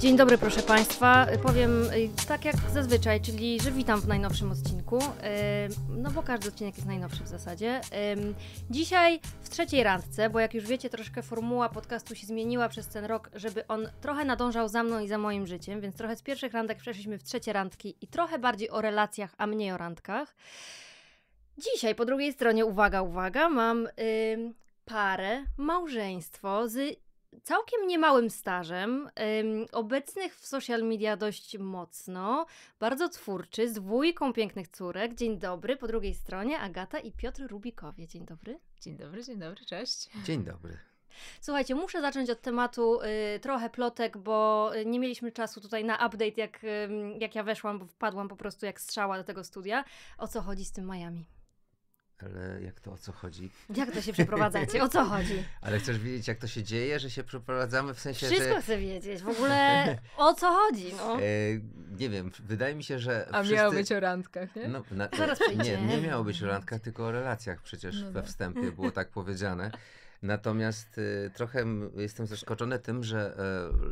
Dzień dobry, proszę Państwa. Powiem y, tak jak zazwyczaj, czyli że witam w najnowszym odcinku. Y, no bo każdy odcinek jest najnowszy w zasadzie. Dzisiaj w trzeciej randce, bo jak już wiecie, troszkę formuła podcastu się zmieniła przez ten rok, żeby on trochę nadążał za mną i za moim życiem, więc trochę z pierwszych randek przeszliśmy w trzecie randki i trochę bardziej o relacjach, a mniej o randkach. Dzisiaj po drugiej stronie, uwaga, uwaga, mam parę, małżeństwo z całkiem niemałym stażem, ym, obecnych w social media dość mocno, bardzo twórczy, z dwójką pięknych córek. Dzień dobry, po drugiej stronie Agata i Piotr Rubikowie. Dzień dobry. Dzień dobry, dzień dobry, cześć. Dzień dobry. Słuchajcie, muszę zacząć od tematu y, trochę plotek, bo y, nie mieliśmy czasu tutaj na update, jak, y, jak ja weszłam, bo wpadłam po prostu jak strzała do tego studia. O co chodzi z tym Miami? Ale jak to, o co chodzi? Jak to się przeprowadzacie? O co chodzi? Ale chcesz wiedzieć, jak to się dzieje, że się przeprowadzamy w sensie, Wszystko że... chcę wiedzieć. W ogóle o co chodzi, no. E, nie wiem, wydaje mi się, że A wszyscy... miało być o randkach, nie? No, na... Zaraz Nie, nie miało być o randkach, tylko o relacjach przecież no we tak. wstępie było tak powiedziane. Natomiast y, trochę jestem zaskoczony tym, że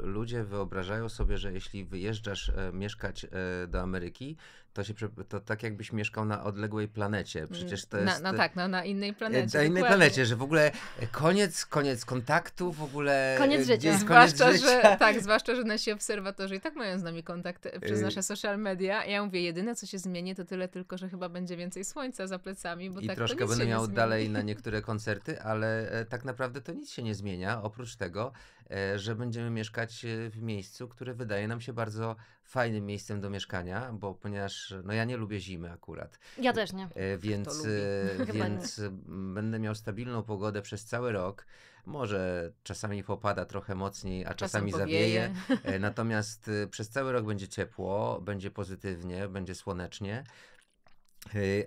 y, ludzie wyobrażają sobie, że jeśli wyjeżdżasz y, mieszkać do Ameryki, to się to tak jakbyś mieszkał na odległej planecie. Mm, Przecież to jest. Na, no y, tak, no, na innej planecie. Na innej planecie, że w ogóle koniec, koniec kontaktu, w ogóle. Y, koniec życia. Koniec zwłaszcza, życia. Że, tak, zwłaszcza, że nasi obserwatorzy i tak mają z nami kontakt y, przez nasze social media. Ja mówię, jedyne co się zmieni, to tyle tylko, że chyba będzie więcej słońca za plecami. Bo I tak troszkę będę miał dalej na niektóre koncerty, ale e, tak naprawdę to nic się nie zmienia. Oprócz tego, E, że będziemy mieszkać e, w miejscu, które wydaje nam się bardzo fajnym miejscem do mieszkania, bo ponieważ no ja nie lubię zimy akurat. Ja też nie. E, więc, więc nie. będę miał stabilną pogodę przez cały rok. Może czasami popada trochę mocniej, a czasami Czasem zawieje. Natomiast przez cały rok będzie ciepło, będzie pozytywnie, będzie słonecznie.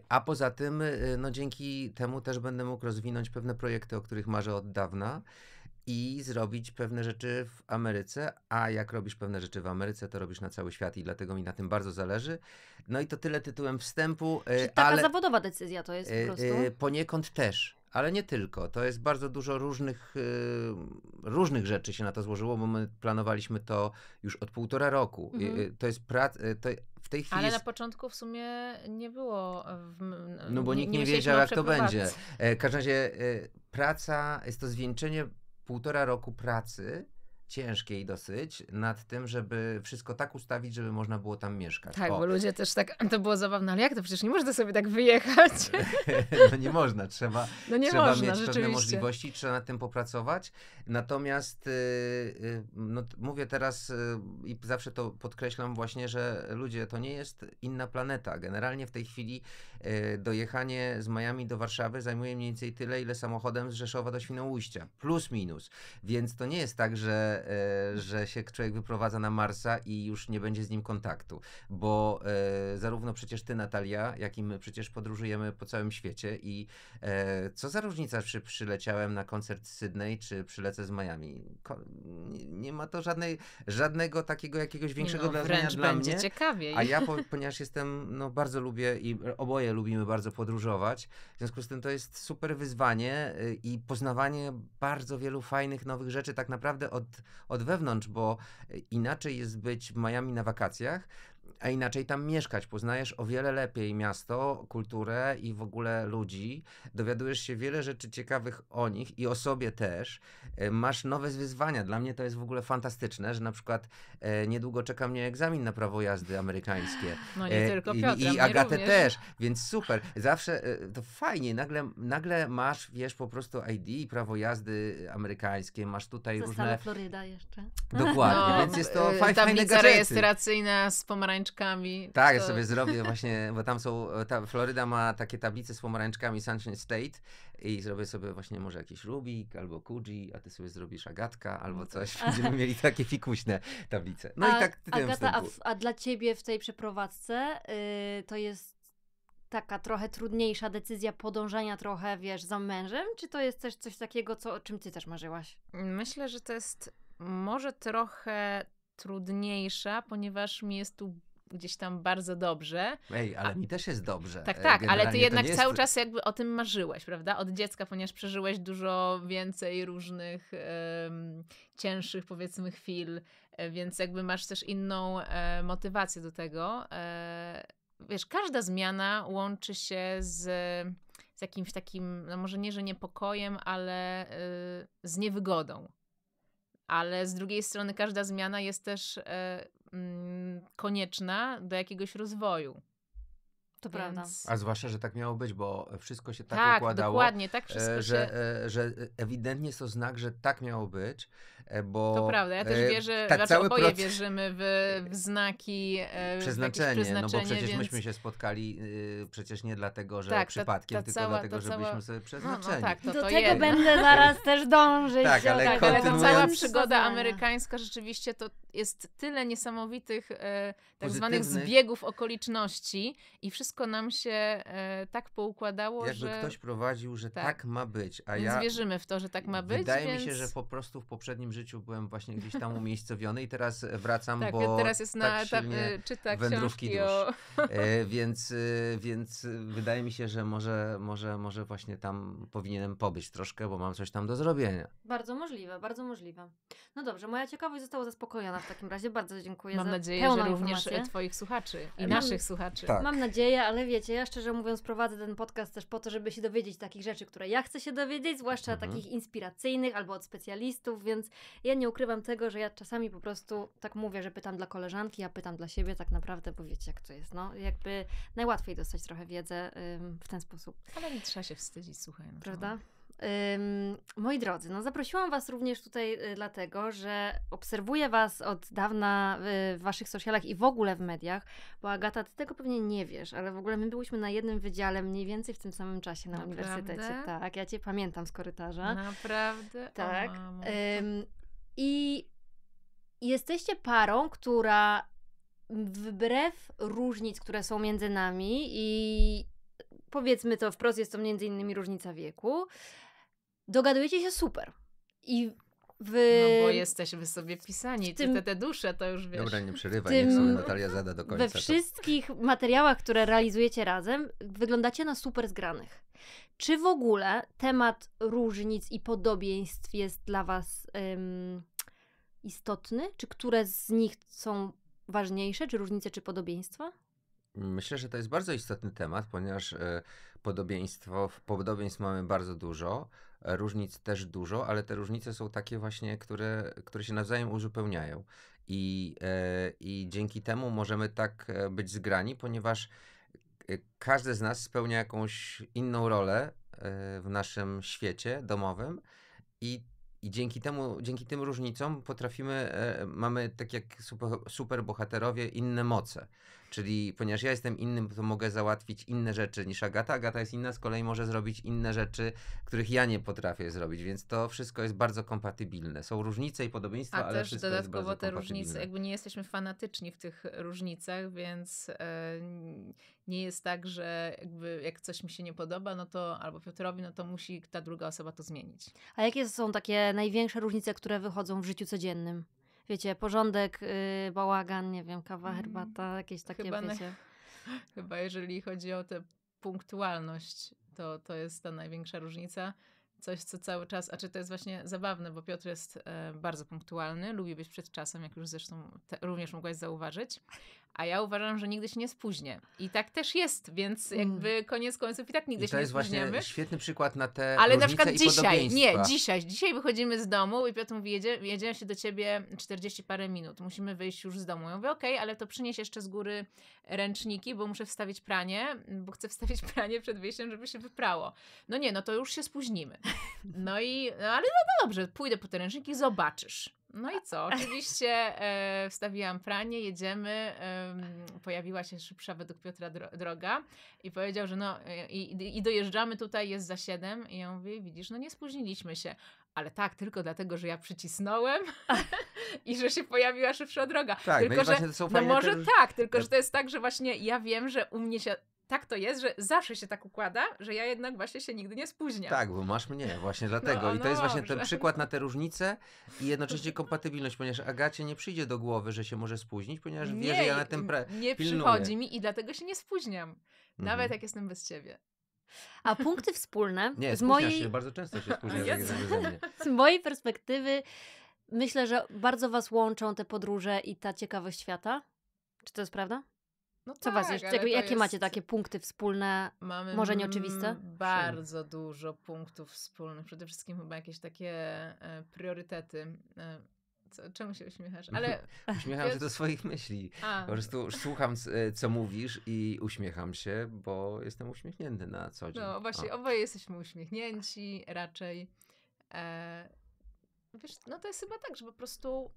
A poza tym, no dzięki temu też będę mógł rozwinąć pewne projekty, o których marzę od dawna i zrobić pewne rzeczy w Ameryce, a jak robisz pewne rzeczy w Ameryce, to robisz na cały świat i dlatego mi na tym bardzo zależy. No i to tyle tytułem wstępu. Y, Czy taka ale... zawodowa decyzja to jest po y, y, prostu? Poniekąd też ale nie tylko. To jest bardzo dużo różnych, różnych rzeczy się na to złożyło, bo my planowaliśmy to już od półtora roku. Mhm. to jest praca. W tej chwili. Ale na początku w sumie nie było. W, no bo nikt nie, wiedział, jak to będzie. E, w każdym razie e, praca jest to zwieńczenie półtora roku pracy ciężkiej dosyć nad tym, żeby wszystko tak ustawić, żeby można było tam mieszkać. Tak, bo ludzie też tak, to było zabawne, ale jak to? Przecież nie można sobie tak wyjechać. no nie można, trzeba, no nie trzeba można, mieć pewne możliwości, trzeba nad tym popracować. Natomiast y, y, no, mówię teraz y, i zawsze to podkreślam właśnie, że ludzie, to nie jest inna planeta. Generalnie w tej chwili dojechanie z Miami do Warszawy zajmuje mniej więcej tyle, ile samochodem z Rzeszowa do Świnoujścia. Plus minus. Więc to nie jest tak, że E, że, się człowiek wyprowadza na Marsa i już nie będzie z nim kontaktu, bo e, zarówno przecież ty, Natalia, jak i my przecież podróżujemy po całym świecie i e, co za różnica, czy przyleciałem na koncert z Sydney, czy przylecę z Miami. nie ma to żadnej, żadnego takiego jakiegoś większego no, wrażenia dla będzie mnie. ciekawiej. A ja, ponieważ jestem, no bardzo lubię i oboje lubimy bardzo podróżować, w związku z tym to jest super wyzwanie i poznawanie bardzo wielu fajnych nowych rzeczy tak naprawdę od od wewnątrz, bo inaczej jest być w Miami na wakacjach a inaczej tam mieszkać. Poznajesz o wiele lepiej miasto, kulturę i w ogóle ludzi. Dowiadujesz się wiele rzeczy ciekawych o nich i o sobie też. E, masz nowe wyzwania. Dla mnie to jest w ogóle fantastyczne, że na przykład e, niedługo czeka mnie egzamin na prawo jazdy amerykańskie. No nie e, tylko Piotra, I, i Agatę również. też, więc super. Zawsze to fajnie, nagle, nagle masz, wiesz, po prostu ID, prawo jazdy amerykańskie, masz tutaj Została różne... Floryda jeszcze. Dokładnie, no, więc jest to y, fajne gadżety. Tablica rejestracyjna z pomarańczą pomarańczkami. Tak, to... ja sobie zrobię właśnie, bo tam są, e, ta Floryda ma takie tablice z pomarańczkami Sunshine State i zrobię sobie właśnie może jakiś Rubik albo Kuji, a ty sobie zrobisz Agatka albo no coś. Będziemy mieli takie fikuśne tablice. No a, i tak ty Agata, a, w, a, dla ciebie w tej przeprowadzce yy, to jest taka trochę trudniejsza decyzja podążania trochę, wiesz, za mężem? Czy to jest też coś takiego, co, o czym ty też marzyłaś? Myślę, że to jest może trochę trudniejsza, ponieważ mi jest tu gdzieś tam bardzo dobrze. Ej, ale A, mi też jest dobrze. Tak, e, tak, Generalnie ale ty jednak jest... cały czas jakby o tym marzyłeś, prawda? Od dziecka, ponieważ przeżyłeś dużo więcej różnych um, cięższych, powiedzmy, chwil, e, więc jakby masz też inną e, motywację do tego. E, wiesz, każda zmiana łączy się z z jakimś takim, no może nie, że niepokojem, ale y, z niewygodą ale z drugiej strony każda zmiana jest też e, mm, konieczna do jakiegoś rozwoju. To Więc... prawda. A zwłaszcza, że tak miało być, bo wszystko się tak, tak układało. dokładnie, tak wszystko e, że, się... E, że ewidentnie jest to znak, że tak miało być, e, bo... To prawda, ja też wierzę, ta znaczy oboje proces... wierzymy w, w znaki, w przeznaczenie, przeznaczenie, no bo przecież więc... myśmy się spotkali y, przecież nie dlatego, że tak, przypadkiem, ta, ta tylko cała, dlatego, że cała... byliśmy sobie przeznaczeni. No, no, tak, to, to Do tego jest. będę zaraz też dążyć. Tak, ale, tak, ale ta cała przygoda amerykańska rzeczywiście to jest tyle niesamowitych e, tak zwanych zbiegów okoliczności i wszystko nam się e, tak poukładało, Jakby że... ktoś prowadził, że tak, tak ma być, a więc ja... wierzymy w to, że tak ma być, Wydaje więc... mi się, że po prostu w poprzednim życiu byłem właśnie gdzieś tam umiejscowiony i teraz e, wracam, tak, bo teraz jest tak na tak etapie czyta wędrówki O... E, więc, e, więc e, wydaje mi się, że może, może, może właśnie tam powinienem pobyć troszkę, bo mam coś tam do zrobienia. Bardzo możliwe, bardzo możliwe. No dobrze, moja ciekawość została zaspokojona w takim razie. Bardzo dziękuję Mam za nadzieję, że również informację. Twoich słuchaczy i Mam, naszych słuchaczy. Tak. Mam nadzieję, ale wiecie, ja szczerze mówiąc prowadzę ten podcast też po to, żeby się dowiedzieć takich rzeczy, które ja chcę się dowiedzieć, zwłaszcza mhm. takich inspiracyjnych albo od specjalistów, więc ja nie ukrywam tego, że ja czasami po prostu tak mówię, że pytam dla koleżanki, ja pytam dla siebie tak naprawdę, bo wiecie jak to jest. No, jakby najłatwiej dostać trochę wiedzę ym, w ten sposób. Ale nie trzeba się wstydzić, słuchaj. No Prawda? Moi drodzy, no zaprosiłam Was również tutaj y, dlatego, że obserwuję Was od dawna w Waszych socialach i w ogóle w mediach, bo Agata, Ty tego pewnie nie wiesz, ale w ogóle my byłyśmy na jednym wydziale mniej więcej w tym samym czasie na Naprawdę? uniwersytecie. Tak, ja Cię pamiętam z korytarza. Naprawdę? Tak. I jesteście parą, która wbrew różnic, które są między nami i powiedzmy to wprost, jest to między innymi różnica wieku, dogadujecie się super. I wy... No bo jesteśmy sobie pisani, tym... te, te dusze to już wiesz. Dobra, nie przerywaj, tym... niech sobie Natalia zada do końca. We wszystkich to... materiałach, które realizujecie razem, wyglądacie na super zgranych. Czy w ogóle temat różnic i podobieństw jest dla Was ym, istotny? Czy które z nich są ważniejsze, czy różnice, czy podobieństwa? Myślę, że to jest bardzo istotny temat, ponieważ y, podobieństwo, podobieństw mamy bardzo dużo różnic też dużo, ale te różnice są takie właśnie, które, które się nawzajem uzupełniają. I, e, I dzięki temu możemy tak e, być zgrani, ponieważ e, każdy z nas spełnia jakąś inną rolę w naszym świecie domowym i i dzięki temu, dzięki tym różnicom potrafimy, e, mamy tak jak super, super bohaterowie inne moce. Czyli ponieważ ja jestem innym, to mogę załatwić inne rzeczy niż Agata. Agata jest inna, z kolei może zrobić inne rzeczy, których ja nie potrafię zrobić, więc to wszystko jest bardzo kompatybilne. Są różnice i podobieństwa, A ale też wszystko dodatkowo jest bardzo te różnice, jakby nie jesteśmy fanatyczni w tych różnicach, więc yy, nie jest tak, że jakby jak coś mi się nie podoba, no to albo Piotrowi, no to musi ta druga osoba to zmienić. A jakie są takie największe różnice, które wychodzą w życiu codziennym? wiecie, porządek, yy, bałagan, nie wiem, kawa, mm, herbata, jakieś takie, chyba wiecie. Na, chyba jeżeli chodzi o tę punktualność, to, to jest ta największa różnica. Coś, co cały czas, a czy to jest właśnie zabawne, bo Piotr jest e, bardzo punktualny, lubi być przed czasem, jak już zresztą te, również mogłaś zauważyć, a ja uważam, że nigdy się nie spóźnię. I tak też jest, więc mm. jakby koniec końców i tak nigdy I się nie spóźniamy. to jest właśnie świetny przykład na te Ale na przykład dzisiaj, nie, dzisiaj, dzisiaj wychodzimy z domu i Piotr mówi, jedzie, jedzie się do ciebie 40 parę minut, musimy wyjść już z domu. Ja mówię, okej, okay, ale to przynieś jeszcze z góry ręczniki, bo muszę wstawić pranie, bo chcę wstawić pranie przed wyjściem, żeby się wyprało. No nie, no to już się spóźnimy. No i, no ale no dobrze, pójdę po te ręczniki, zobaczysz. No i co? Oczywiście e, wstawiłam pranie, jedziemy. E, pojawiła się szybsza według Piotra droga i powiedział, że no e, i, i dojeżdżamy tutaj, jest za siedem I ja mówię, widzisz, no nie spóźniliśmy się. Ale tak, tylko dlatego, że ja przycisnąłem i że się pojawiła szybsza droga. Tak, no tylko, no, że, no może tak, tylko że to jest tak, że właśnie ja wiem, że u mnie się tak to jest, że zawsze się tak układa, że ja jednak właśnie się nigdy nie spóźniam. Tak, bo masz mnie właśnie no, dlatego. No, I to jest właśnie dobrze. ten przykład na te różnice i jednocześnie kompatybilność, ponieważ Agacie nie przyjdzie do głowy, że się może spóźnić, ponieważ nie, wie, że ja na tym pre- Nie pilnuję. przychodzi mi i dlatego się nie spóźniam. Nawet mhm. jak jestem bez ciebie. A punkty wspólne nie, z mojej... się, bardzo często się spóźniasz. z mojej perspektywy myślę, że bardzo was łączą te podróże i ta ciekawość świata. Czy to jest prawda? No Co tak, was jeszcze, jakie jest... macie takie punkty wspólne, Mamy może nieoczywiste? Bardzo dużo punktów wspólnych. Przede wszystkim chyba jakieś takie e, priorytety. E, co, czemu się uśmiechasz? Ale... Uśmiecham się do swoich myśli. A. Po prostu słucham, e, co mówisz i uśmiecham się, bo jestem uśmiechnięty na co dzień. No właśnie, o. oboje jesteśmy uśmiechnięci raczej. E, wiesz, no to jest chyba tak, że po prostu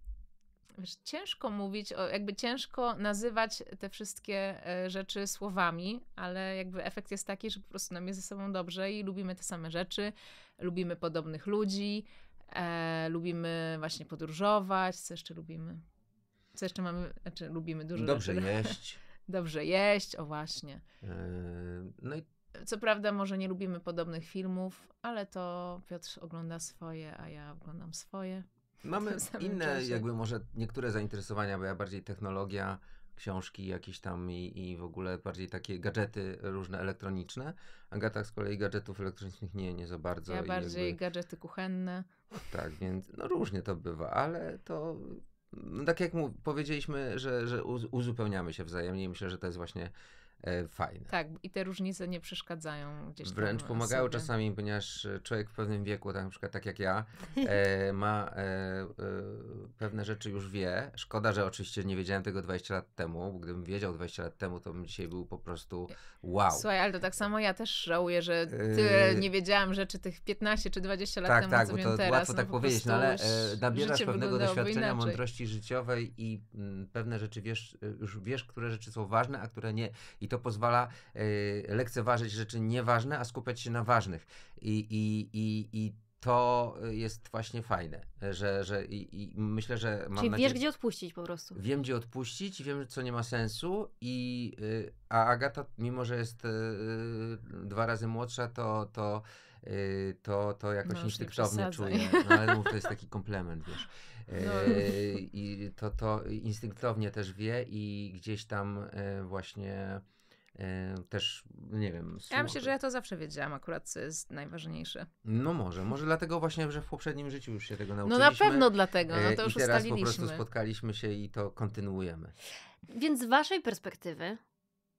wiesz, ciężko mówić, jakby ciężko nazywać te wszystkie e, rzeczy słowami, ale jakby efekt jest taki, że po prostu nam jest ze sobą dobrze i lubimy te same rzeczy, lubimy podobnych ludzi, e, lubimy właśnie podróżować, co jeszcze lubimy? Co jeszcze mamy, znaczy lubimy dużo Dobrze rzeczy. Tak? jeść. Dobrze jeść, o właśnie. Yy, no i co prawda, może nie lubimy podobnych filmów, ale to Piotr ogląda swoje, a ja oglądam swoje. Mamy inne, czasie. jakby może niektóre zainteresowania, bo ja bardziej technologia, książki jakieś tam i, i w ogóle bardziej takie gadżety różne elektroniczne. Agata z kolei gadżetów elektronicznych nie, nie za bardzo. Ja bardziej jakby... gadżety kuchenne. Tak, więc no różnie to bywa, ale to no tak jak mu powiedzieliśmy, że, że uzupełniamy się wzajemnie. Myślę, że to jest właśnie E, fajne. Tak, i te różnice nie przeszkadzają gdzieś Wręcz pomagały sobie. czasami, ponieważ e, człowiek w pewnym wieku, tak, na przykład tak jak ja, e, ma e, e, pewne rzeczy już wie. Szkoda, że oczywiście nie wiedziałem tego 20 lat temu, bo gdybym wiedział 20 lat temu, to bym dzisiaj był po prostu wow. Słuchaj, ale to tak samo ja też żałuję, że e, ty nie wiedziałam rzeczy tych 15 czy 20 lat tak, temu, tak, co wiem teraz. Łatwo tak no, tak powiedzieć, no ale nabierasz pewnego doświadczenia, inaczej. mądrości życiowej i m, mm, pewne rzeczy wiesz, już wiesz, które rzeczy są ważne, a które nie. I to pozwala y, lekceważyć rzeczy nieważne, a skupiać się na ważnych. I, i, i, i to jest właśnie fajne, że, że i, i myślę, że mam Czyli nadzieję, wiesz, gdzie odpuścić po prostu. Wiem, gdzie odpuścić, wiem, co nie ma sensu i y, a Agata, mimo że jest y, dwa razy młodsza, to, to, to, to jakoś no, instynktownie czuje. No, ale mów, to jest taki komplement, wiesz. No. I to, to instynktownie też wie i gdzieś tam właśnie też, nie wiem. Ja myślę, że ja to zawsze wiedziałam, akurat co jest najważniejsze. No może, może dlatego właśnie, że w poprzednim życiu już się tego nauczyliśmy. No na pewno dlatego, no e, to już I teraz ustaliliśmy. po prostu spotkaliśmy się i to kontynuujemy. Więc z waszej perspektywy,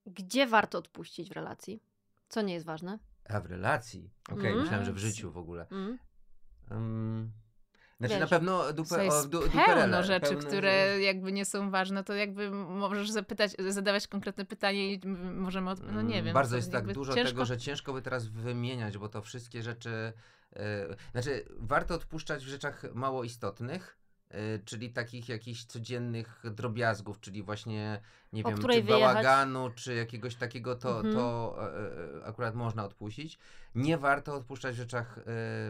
gdzie warto odpuścić w relacji? Co nie jest ważne? A w relacji? Okej, okay, mm. myślałem, że w mm. życiu w ogóle. Mm. Um, znaczy Wiesz, na pewno dupę, jest o, du, pełno rzeczy, pełno... które jakby nie są ważne, to jakby możesz zapytać, zadawać konkretne pytanie i możemy od... no nie mm, wiem. Bardzo jest tak dużo ciężko... tego, że ciężko by teraz wymieniać, bo to wszystkie rzeczy, yy, znaczy warto odpuszczać w rzeczach mało istotnych, Y, czyli takich jakichś codziennych drobiazgów, czyli właśnie, nie o wiem, czy wyjechać. bałaganu, czy jakiegoś takiego, to, mhm. to e, e, akurat można odpuścić. Nie warto odpuszczać w rzeczach e,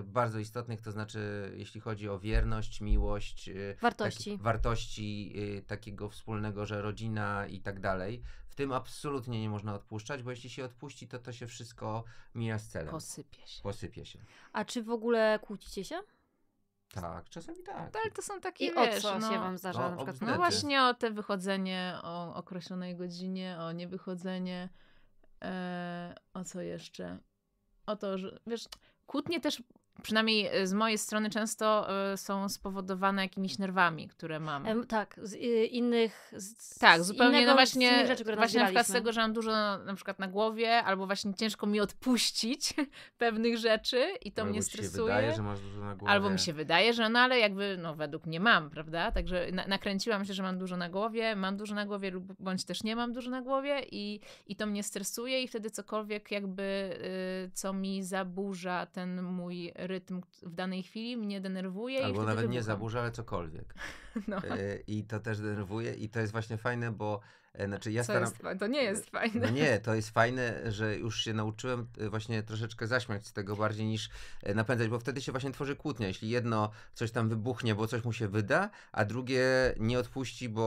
bardzo istotnych, to znaczy, jeśli chodzi o wierność, miłość, y, wartości, wartości y, takiego wspólnego, że rodzina i tak dalej. W tym absolutnie nie można odpuszczać, bo jeśli się odpuści, to to się wszystko mija z celem. Posypie się. Posypie się. A czy w ogóle kłócicie się? Tak, czasami tak. Ale to są takie, I wiesz, o co no, się wam zdarza no, na przykład? No właśnie o te wychodzenie o określonej godzinie, o niewychodzenie, e, o co jeszcze? O to, że, wiesz, kłótnie też przynajmniej e, z mojej strony często e, są spowodowane jakimiś nerwami, które mam. tak, z y, innych. Z, tak, zupełnie. No innego, no właśnie, rzeczy, które właśnie na przykład z tego, że mam dużo na przykład na głowie, albo właśnie ciężko mi odpuścić pewnych rzeczy i to albo mnie stresuje. Albo mi się wydaje, że masz dużo na głowie. Albo mi się wydaje, że no ale jakby, no według mnie mam, prawda? Także na, nakręciłam się, że mam dużo na głowie, mam dużo na głowie, lub bądź też nie mam dużo na głowie i, i to mnie stresuje i wtedy cokolwiek jakby, y, co mi zaburza ten mój rytm rytm w danej chwili mnie denerwuje. Albo nawet nie zaburza, ale cokolwiek. No. E, I to też denerwuje i to jest właśnie fajne, bo E, znaczy ja staram... jest, to nie jest e, fajne. nie, to jest fajne, że już się nauczyłem e, właśnie troszeczkę zaśmiać z tego bardziej niż napędzać, bo wtedy się właśnie tworzy kłótnia. Jeśli jedno coś tam wybuchnie, bo coś mu się wyda, a drugie nie odpuści, bo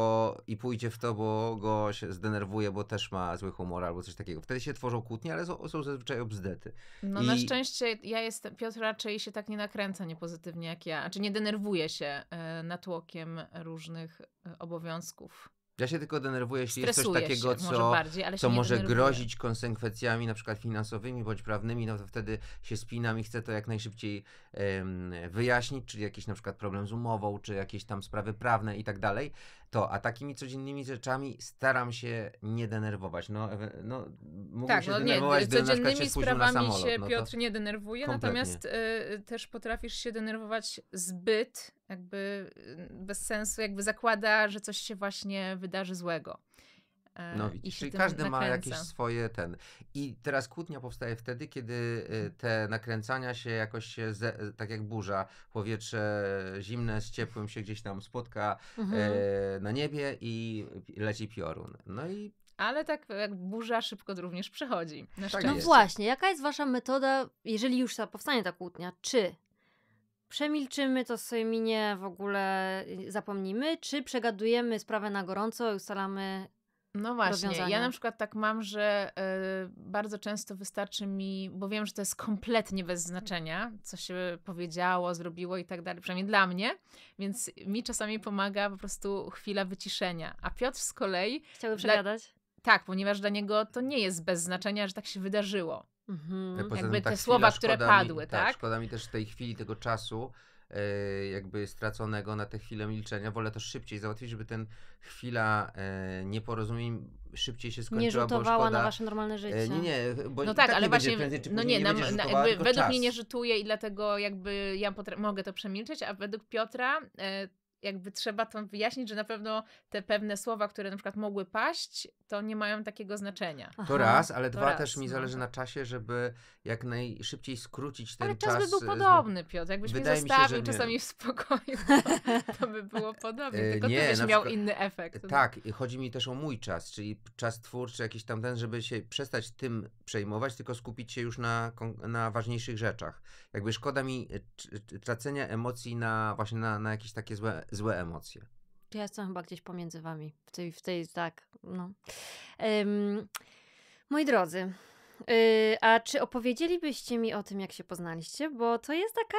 i pójdzie w to, bo go się zdenerwuje, bo też ma zły humor albo coś takiego. Wtedy się tworzą kłótnie, ale są, zazwyczaj obzdety. No I... na szczęście ja jestem, Piotr raczej się tak nie nakręca niepozytywnie jak ja, czy znaczy nie denerwuje się natłokiem różnych obowiązków ja się tylko denerwuję, jeśli Stresuję jest coś takiego, się, co może, bardziej, co może grozić konsekwencjami na przykład finansowymi bądź prawnymi, no to wtedy się spinam i chcę to jak najszybciej um, wyjaśnić, czyli jakiś na przykład problem z umową, czy jakieś tam sprawy prawne i tak dalej to, a takimi codziennymi rzeczami staram się nie denerwować. No, no mógłbym tak, się no denerwować, nie, codziennymi się sprawami się no Piotr nie denerwuje, natomiast y, też potrafisz się denerwować zbyt, jakby y, bez sensu, jakby zakłada, że coś się właśnie wydarzy złego. E, no czyli każdy nakręca. ma jakieś swoje ten. I teraz kłótnia powstaje wtedy, kiedy e, mm. te nakręcania się jakoś się, ze, e, tak jak burza, powietrze zimne z ciepłym się gdzieś tam spotka mhm. e, na niebie i leci piorun. No i ale tak jak burza szybko również przechodzi. Tak no właśnie, jaka jest wasza metoda, jeżeli już powstanie ta kłótnia? Czy przemilczymy, to sobie minie, w ogóle y, zapomnimy, czy przegadujemy sprawę na gorąco i ustalamy no właśnie, ja na przykład tak mam, że y, bardzo często wystarczy mi, bo wiem, że to jest kompletnie bez znaczenia, co się powiedziało, zrobiło i tak dalej, przynajmniej dla mnie, więc mi czasami pomaga po prostu chwila wyciszenia. A Piotr z kolei. Chciałby przegadać? Dla, tak, ponieważ dla niego to nie jest bez znaczenia, że tak się wydarzyło. Mhm. Jakby te tak słowa, które padły, mi, tak? tak? Szkoda mi też tej chwili, tego czasu, E, jakby straconego na tę chwilę milczenia. Wolę to szybciej załatwić, żeby ten chwila e, nieporozumień szybciej się skończyła. Nie rzutowała szkoda, na wasze normalne e, życie. Nie, nie, bo no tak, tak ale właśnie, prędzej, no nie, nie nam, na, według czas. mnie nie rzutuje i dlatego jakby ja potra- mogę to przemilczeć, a według Piotra jakby trzeba tam wyjaśnić, że na pewno te pewne słowa, które na przykład mogły paść, to nie mają takiego znaczenia. Aha, to raz, ale to dwa raz, też mi no. zależy na czasie, żeby jak najszybciej skrócić ten czas. Ale czas by był podobny, Piotr. Jakbyś Wydaje mnie zostawił mi się, czasami w spokoju, to, to by było podobnie, e, tylko nie, ty byś miał inny efekt. Tak, chodzi mi też o mój czas, czyli czas twórczy, jakiś tam ten, żeby się przestać tym przejmować, tylko skupić się już na, na ważniejszych rzeczach. Jakby szkoda mi e, tracenia emocji na właśnie na, na jakieś takie złe złe emocje. Ja jestem chyba gdzieś pomiędzy wami. W tej, w tej tak, no. Um, moi drodzy, yy, a czy opowiedzielibyście mi o tym, jak się poznaliście? Bo to jest taka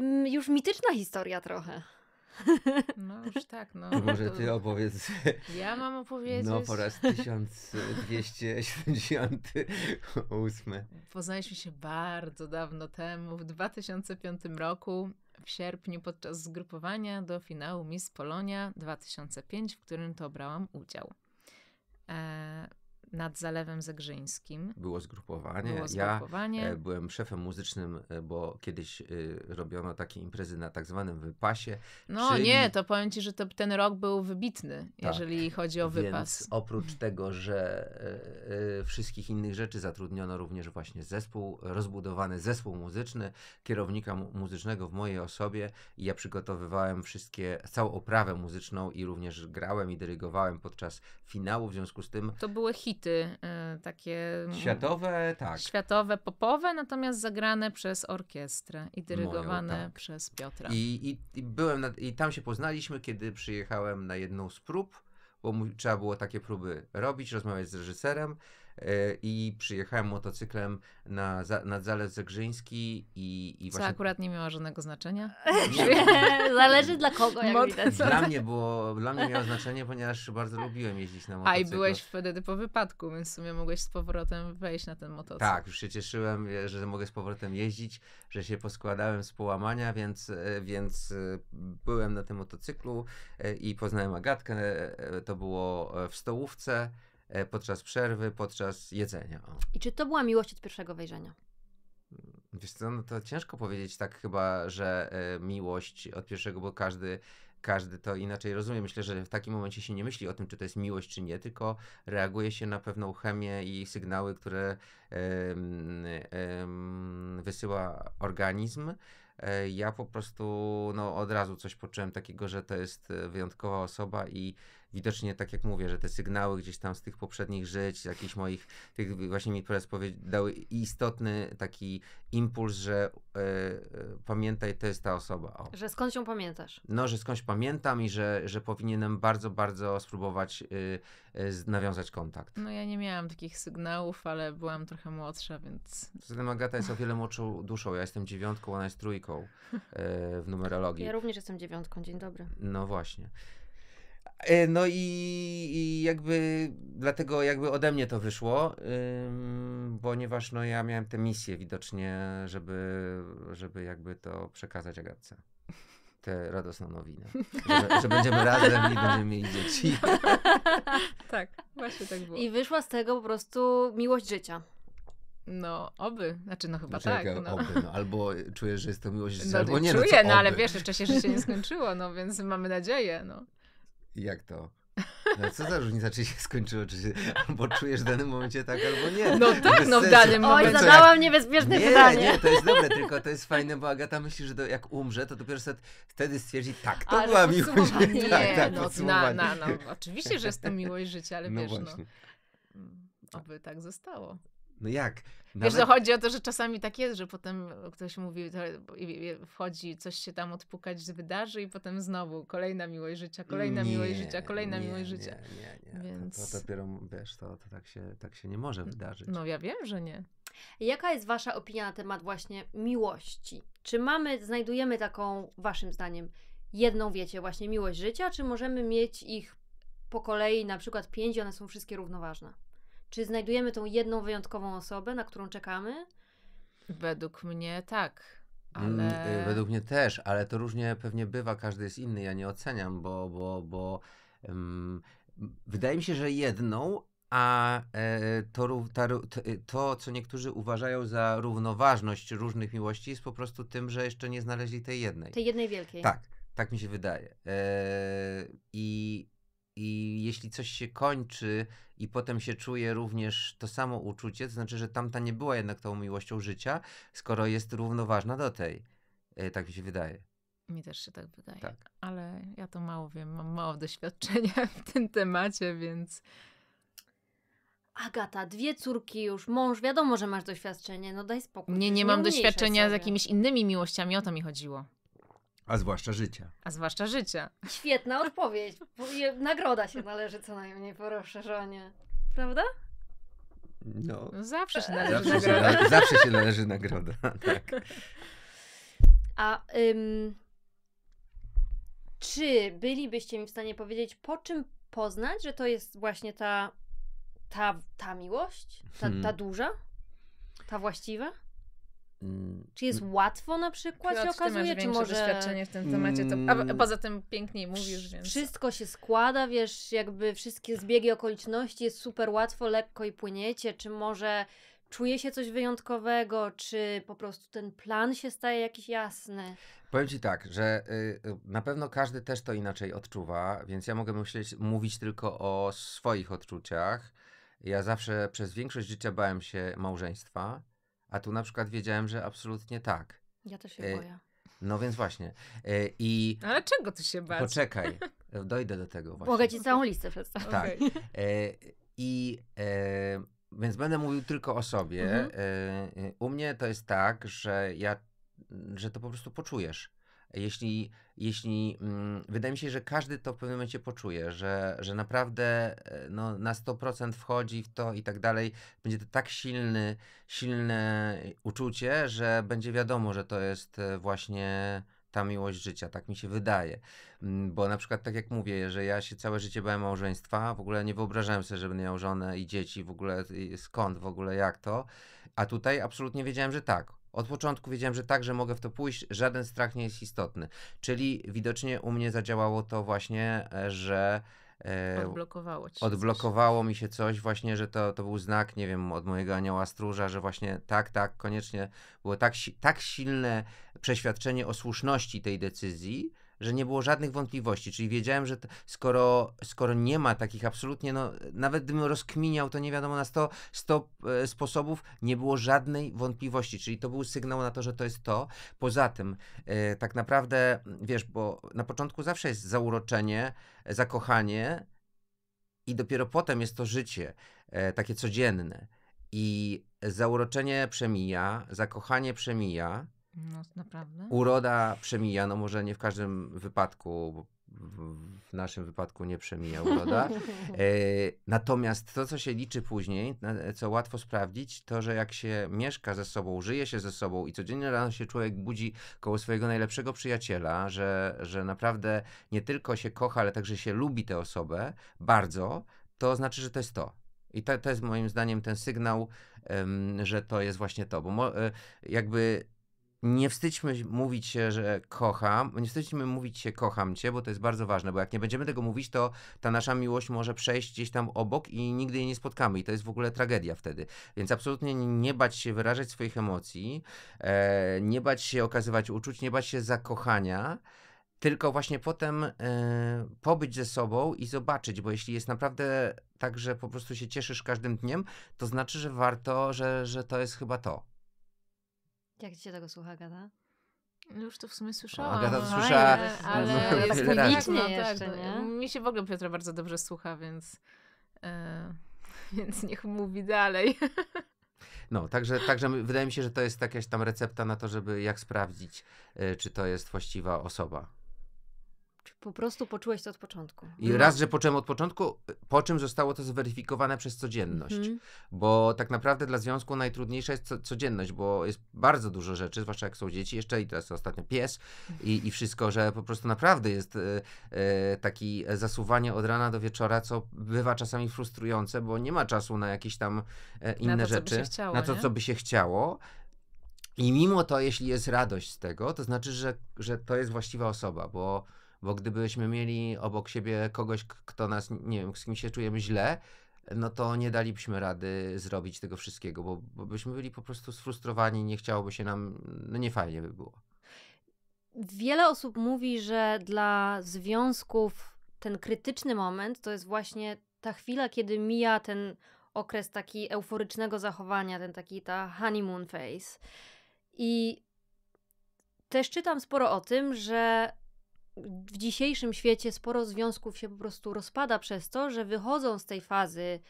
yy, już mityczna historia trochę. No już tak, no. Może ty opowiedz. Ja mam no, opowiedzieć. No po raz 1278. Poznaliśmy się bardzo dawno temu, w 2005 roku w sierpniu podczas zgrupowania do finału Miss Polonia 2005, w którym to brałam udział. E, nad Zalewem Zegrzyńskim. Było zgrupowanie. Było e, zgrupowanie. Ja byłem szefem muzycznym, e, bo kiedyś e, robiono takie imprezy na tak zwanym wypasie. No czyli... nie, to powiem ci, że to, ten rok był wybitny, tak. jeżeli chodzi o wypas. Więc oprócz mhm. tego, że wszystkich innych rzeczy zatrudniono również właśnie zespół, rozbudowany zespół muzyczny, kierownika muzycznego w mojej osobie i ja przygotowywałem wszystkie, całą oprawę muzyczną i również grałem i dyrygowałem podczas finału, w związku z tym... To były hit bity e, takie... Mm, światowe, tak. Światowe, popowe, natomiast zagrane przez orkiestrę i dyrygowane Moją, tak. przez Piotra. I, i, i byłem na, I tam się poznaliśmy, kiedy przyjechałem na jedną z prób, bo mu, trzeba było takie próby robić, rozmawiać z reżyserem. E, i przyjechałem motocyklem na, za, Zalew Zegrzyński i, i Co akurat nie miało żadnego znaczenia? Nie. Zależy dla kogo, jak widać. Dla mnie, było, dla mnie miało znaczenie, ponieważ bardzo lubiłem jeździć na motocyklu. A i byłeś wtedy po wypadku, więc w sumie mogłeś z powrotem wejść na ten motocykl. Tak, już się cieszyłem, że mogę z powrotem jeździć, że się poskładałem z połamania, więc, e, więc e, byłem na tym motocyklu i poznałem Agatkę. To było w Stołówce. E, podczas przerwy, podczas jedzenia. O. I czy to była miłość od pierwszego wejrzenia? Mm, wiesz co, no to ciężko powiedzieć tak chyba, że e, miłość od pierwszego, bo każdy, każdy to inaczej rozumie. Myślę, że w takim momencie się nie myśli o tym, czy to jest miłość, czy nie, tylko reaguje się na pewną chemię i sygnały, które wysyła organizm. E, ja po prostu no, od razu coś poczułem takiego, że to jest wyjątkowa osoba i widocznie, tak jak mówię, że te sygnały gdzieś tam z tych poprzednich żyć, jakichś moich, tych właśnie mi teraz dały istotny taki impuls, że y, y, pamiętaj, to jest ta osoba. O. Że skąd ją pamiętasz? No, że skądś pamiętam i że, że powinienem bardzo, bardzo spróbować y, y nawiązać kontakt. No ja nie miałam takich sygnałów, ale byłam trochę młodsza, więc... Zatem Agata jest o wiele młodszą duszą. Ja jestem dziewiątką, ona jest trójką e, w numerologii. Ja również jestem dziewiątką, dzień dobry. No właśnie. E, no i, i, jakby dlatego jakby ode mnie to wyszło, ym, ponieważ no ja miałem tę misję widocznie, żeby, żeby jakby to przekazać Agatce. Tę radosną nowinę. Że, że będziemy razem i będziemy mieli dzieci. Tak, właśnie tak było. I wyszła z tego po prostu miłość życia. No, oby. Znaczy, no chyba znaczy, tak. No. Oby, no. Albo czujesz, że jest to miłość no, życia, no, albo nie. Czuję, no, no ale wiesz, jeszcze się życie nie skończyło, no więc mamy nadzieję, no. Jak to? No co za różnica, czy się skończyło, czy się, bo czujesz w danym momencie tak albo nie. No, no tak, Bez no w danym momencie. Oj, zadałam niebezpieczne nie, pytanie. Nie, to jest dobre, tylko to jest fajne, bo Agata myśli, że to jak umrze, to dopiero set, wtedy stwierdzi, tak, to ale była miłość. Nie, tak, tak, no, na, na, no, oczywiście, że jest to miłość życia, ale no wiesz, no. właśnie. no, oby tak zostało. No jak? Nawet... Wiesz, to chodzi o to, że czasami tak jest, że potem ktoś mówi, wchodzi, coś się tam odpukać wydarzy i potem znowu kolejna miłość życia, kolejna nie, miłość życia, kolejna nie, miłość życia. Nie, nie, nie. Więc... To, to dopiero, wiesz, to, to tak, się, tak się nie może wydarzyć. No ja wiem, że nie. Jaka jest Wasza opinia na temat właśnie miłości? Czy mamy, znajdujemy taką, Waszym zdaniem, jedną, wiecie, właśnie miłość życia, czy możemy mieć ich po kolei, na przykład pięć i one są wszystkie równoważne? Czy znajdujemy tą jedną wyjątkową osobę, na którą czekamy? Według mnie tak. Mm, ale... Y, według mnie też, ale to różnie pewnie bywa, każdy jest inny, ja nie oceniam, bo, bo, bo um, wydaje mi się, że jedną, a e, to, ta, y, to, co niektórzy uważają za równoważność różnych miłości, jest po prostu tym, że jeszcze nie znaleźli tej jednej. Tej jednej wielkiej. Tak, tak mi się wydaje. E, I i jeśli coś się kończy i potem się czuje również to samo uczucie, to znaczy, że tamta nie była jednak tą miłością życia, skoro jest równoważna do tej. E, tak mi się wydaje. Mi też się tak wydaje. Tak. Ale ja to mało wiem, mam mało doświadczenia w tym temacie, więc. Agata, dwie córki już, mąż, wiadomo, że masz doświadczenie, no daj spokój. Nie, nie, mam doświadczenia sobie. z jakimiś innymi miłościami, o to mi chodziło. A zwłaszcza życia. A zwłaszcza życia. Świetna odpowiedź. Nagroda się należy co najmniej po rozszerzenie. Prawda? No. no zawsze się należy zawsze nagroda. Się, na, zawsze się należy nagroda, tak. A ym, czy bylibyście mi w stanie powiedzieć, po czym poznać, że to jest właśnie ta, ta, ta miłość? Ta, ta hmm. duża? Ta właściwa? Mm, czy jest mm. łatwo na przykład Piotr, się okazuje, czy może... doświadczenie w tym temacie, to... a mm. poza tym piękniej mówisz, więc... Wszystko się składa, wiesz, jakby wszystkie zbiegi okoliczności, jest super łatwo, lekko i płyniecie, czy może czuje się coś wyjątkowego, czy po prostu ten plan się staje jakiś jasny? Powiem Ci tak, że y, na pewno każdy też to inaczej odczuwa, więc ja mogę myśleć, mówić tylko o swoich odczuciach. Ja zawsze przez większość życia bałem się małżeństwa. A tu na przykład wiedziałem, że absolutnie tak. Ja też się e, boję. No więc właśnie. E, I Ale czego ty się bać? Poczekaj, e, dojdę do tego właśnie. Mogę ci całą listę przedstawić. Tak. Okay. I więc będę mówił tylko o sobie. Mhm. U mnie to jest tak, że ja, że to po prostu poczujesz. Jeśli jeśli mm, wydaje mi się, że każdy to w pewnym momencie poczuje, że, że naprawdę e, no, na 100% wchodzi w to i tak dalej, będzie to tak silny, silne e, uczucie, że będzie wiadomo, że to jest e, właśnie ta miłość życia, tak mi się wydaje. Mm, bo na przykład, tak jak mówię, że ja się całe życie bałem małżeństwa, w ogóle nie wyobrażałem sobie, żebym miał żonę i dzieci, w ogóle skąd, w ogóle jak to, a tutaj absolutnie wiedziałem, że tak od początku wiedziałem, że tak, że mogę w to pójść, żaden strach nie jest istotny. Czyli widocznie u mnie zadziałało to właśnie, e, że. E, odblokowało, odblokowało mi się coś, właśnie, że to, to był znak, nie wiem, od mojego anioła stróża, że właśnie tak, tak, koniecznie było tak, tak silne przeświadczenie o słuszności tej decyzji, że nie było żadnych wątpliwości, czyli wiedziałem, że skoro, skoro nie ma takich absolutnie, no nawet gdybym rozkminiał, to nie wiadomo na 100, 100 e, sposobów, nie było żadnej wątpliwości, czyli to był sygnał na to, że to jest to. Poza tym, e, tak naprawdę, wiesz, bo na początku zawsze jest zauroczenie, zakochanie i dopiero potem jest to życie, e, takie codzienne. I zauroczenie przemija, zakochanie przemija, no, naprawdę? Uroda przemija, no może nie w każdym wypadku, w naszym wypadku nie przemija uroda. E, natomiast to, co się liczy później, co łatwo sprawdzić, to, że jak się mieszka ze sobą, żyje się ze sobą i codziennie rano się człowiek budzi koło swojego najlepszego przyjaciela, że, że naprawdę nie tylko się kocha, ale także się lubi tę osobę bardzo, to znaczy, że to jest to. I to, to jest moim zdaniem ten sygnał, um, że to jest właśnie to, bo mo, e, jakby nie wstydźmy mówić się, że kocham, nie wstydźmy mówić się kocham cię, bo to jest bardzo ważne, bo jak nie będziemy tego mówić, to ta nasza miłość może przejść gdzieś tam obok i nigdy jej nie spotkamy i to jest w ogóle tragedia wtedy. Więc absolutnie nie bać się wyrażać swoich emocji, e, nie bać się okazywać uczuć, nie bać się zakochania, tylko właśnie potem e, pobyć ze sobą i zobaczyć, bo jeśli jest naprawdę tak, że po prostu się cieszysz każdym dniem, to znaczy, że warto, że, że to jest chyba to. Jak ci się tego słucha, Gada? No już to w sumie słyszałam. Gada, to no, słyszała ale, no, ale, ale jest tak, No, tak, nie? Mi się w ogóle Piotra bardzo dobrze słucha, więc, e, więc niech mówi dalej. No, także, także wydaje mi się, że to jest jakaś tam recepta na to, żeby jak sprawdzić, e, czy to jest właściwa osoba. Po prostu poczułeś to od początku. I no. raz, że poczułem od początku, po czym zostało to zweryfikowane przez codzienność. Mhm. Bo tak naprawdę dla związku najtrudniejsza jest co, codzienność, bo jest bardzo dużo rzeczy, zwłaszcza jak są dzieci jeszcze i teraz ostatnio pies i, i wszystko, że po prostu naprawdę jest e, e, taki zasuwanie od rana do wieczora, co bywa czasami frustrujące, bo nie ma czasu na jakieś tam e, inne na to, rzeczy, chciało, na to, nie? co by się chciało. I mimo to, jeśli jest radość z tego, to znaczy, że, że to jest właściwa osoba, bo bo gdybyśmy mieli obok siebie kogoś, kto nas, nie wiem, z kim się czujemy źle, no to nie dalibyśmy rady zrobić tego wszystkiego, bo, bo byśmy byli po prostu sfrustrowani, nie chciałoby się nam, no nie fajnie by było. Wiele osób mówi, że dla związków ten krytyczny moment to jest właśnie ta chwila, kiedy mija ten okres taki euforycznego zachowania, ten taki ta honeymoon phase. I też czytam sporo o tym, że w dzisiejszym świecie sporo związków się po prostu rozpada przez to, że wychodzą z tej fazy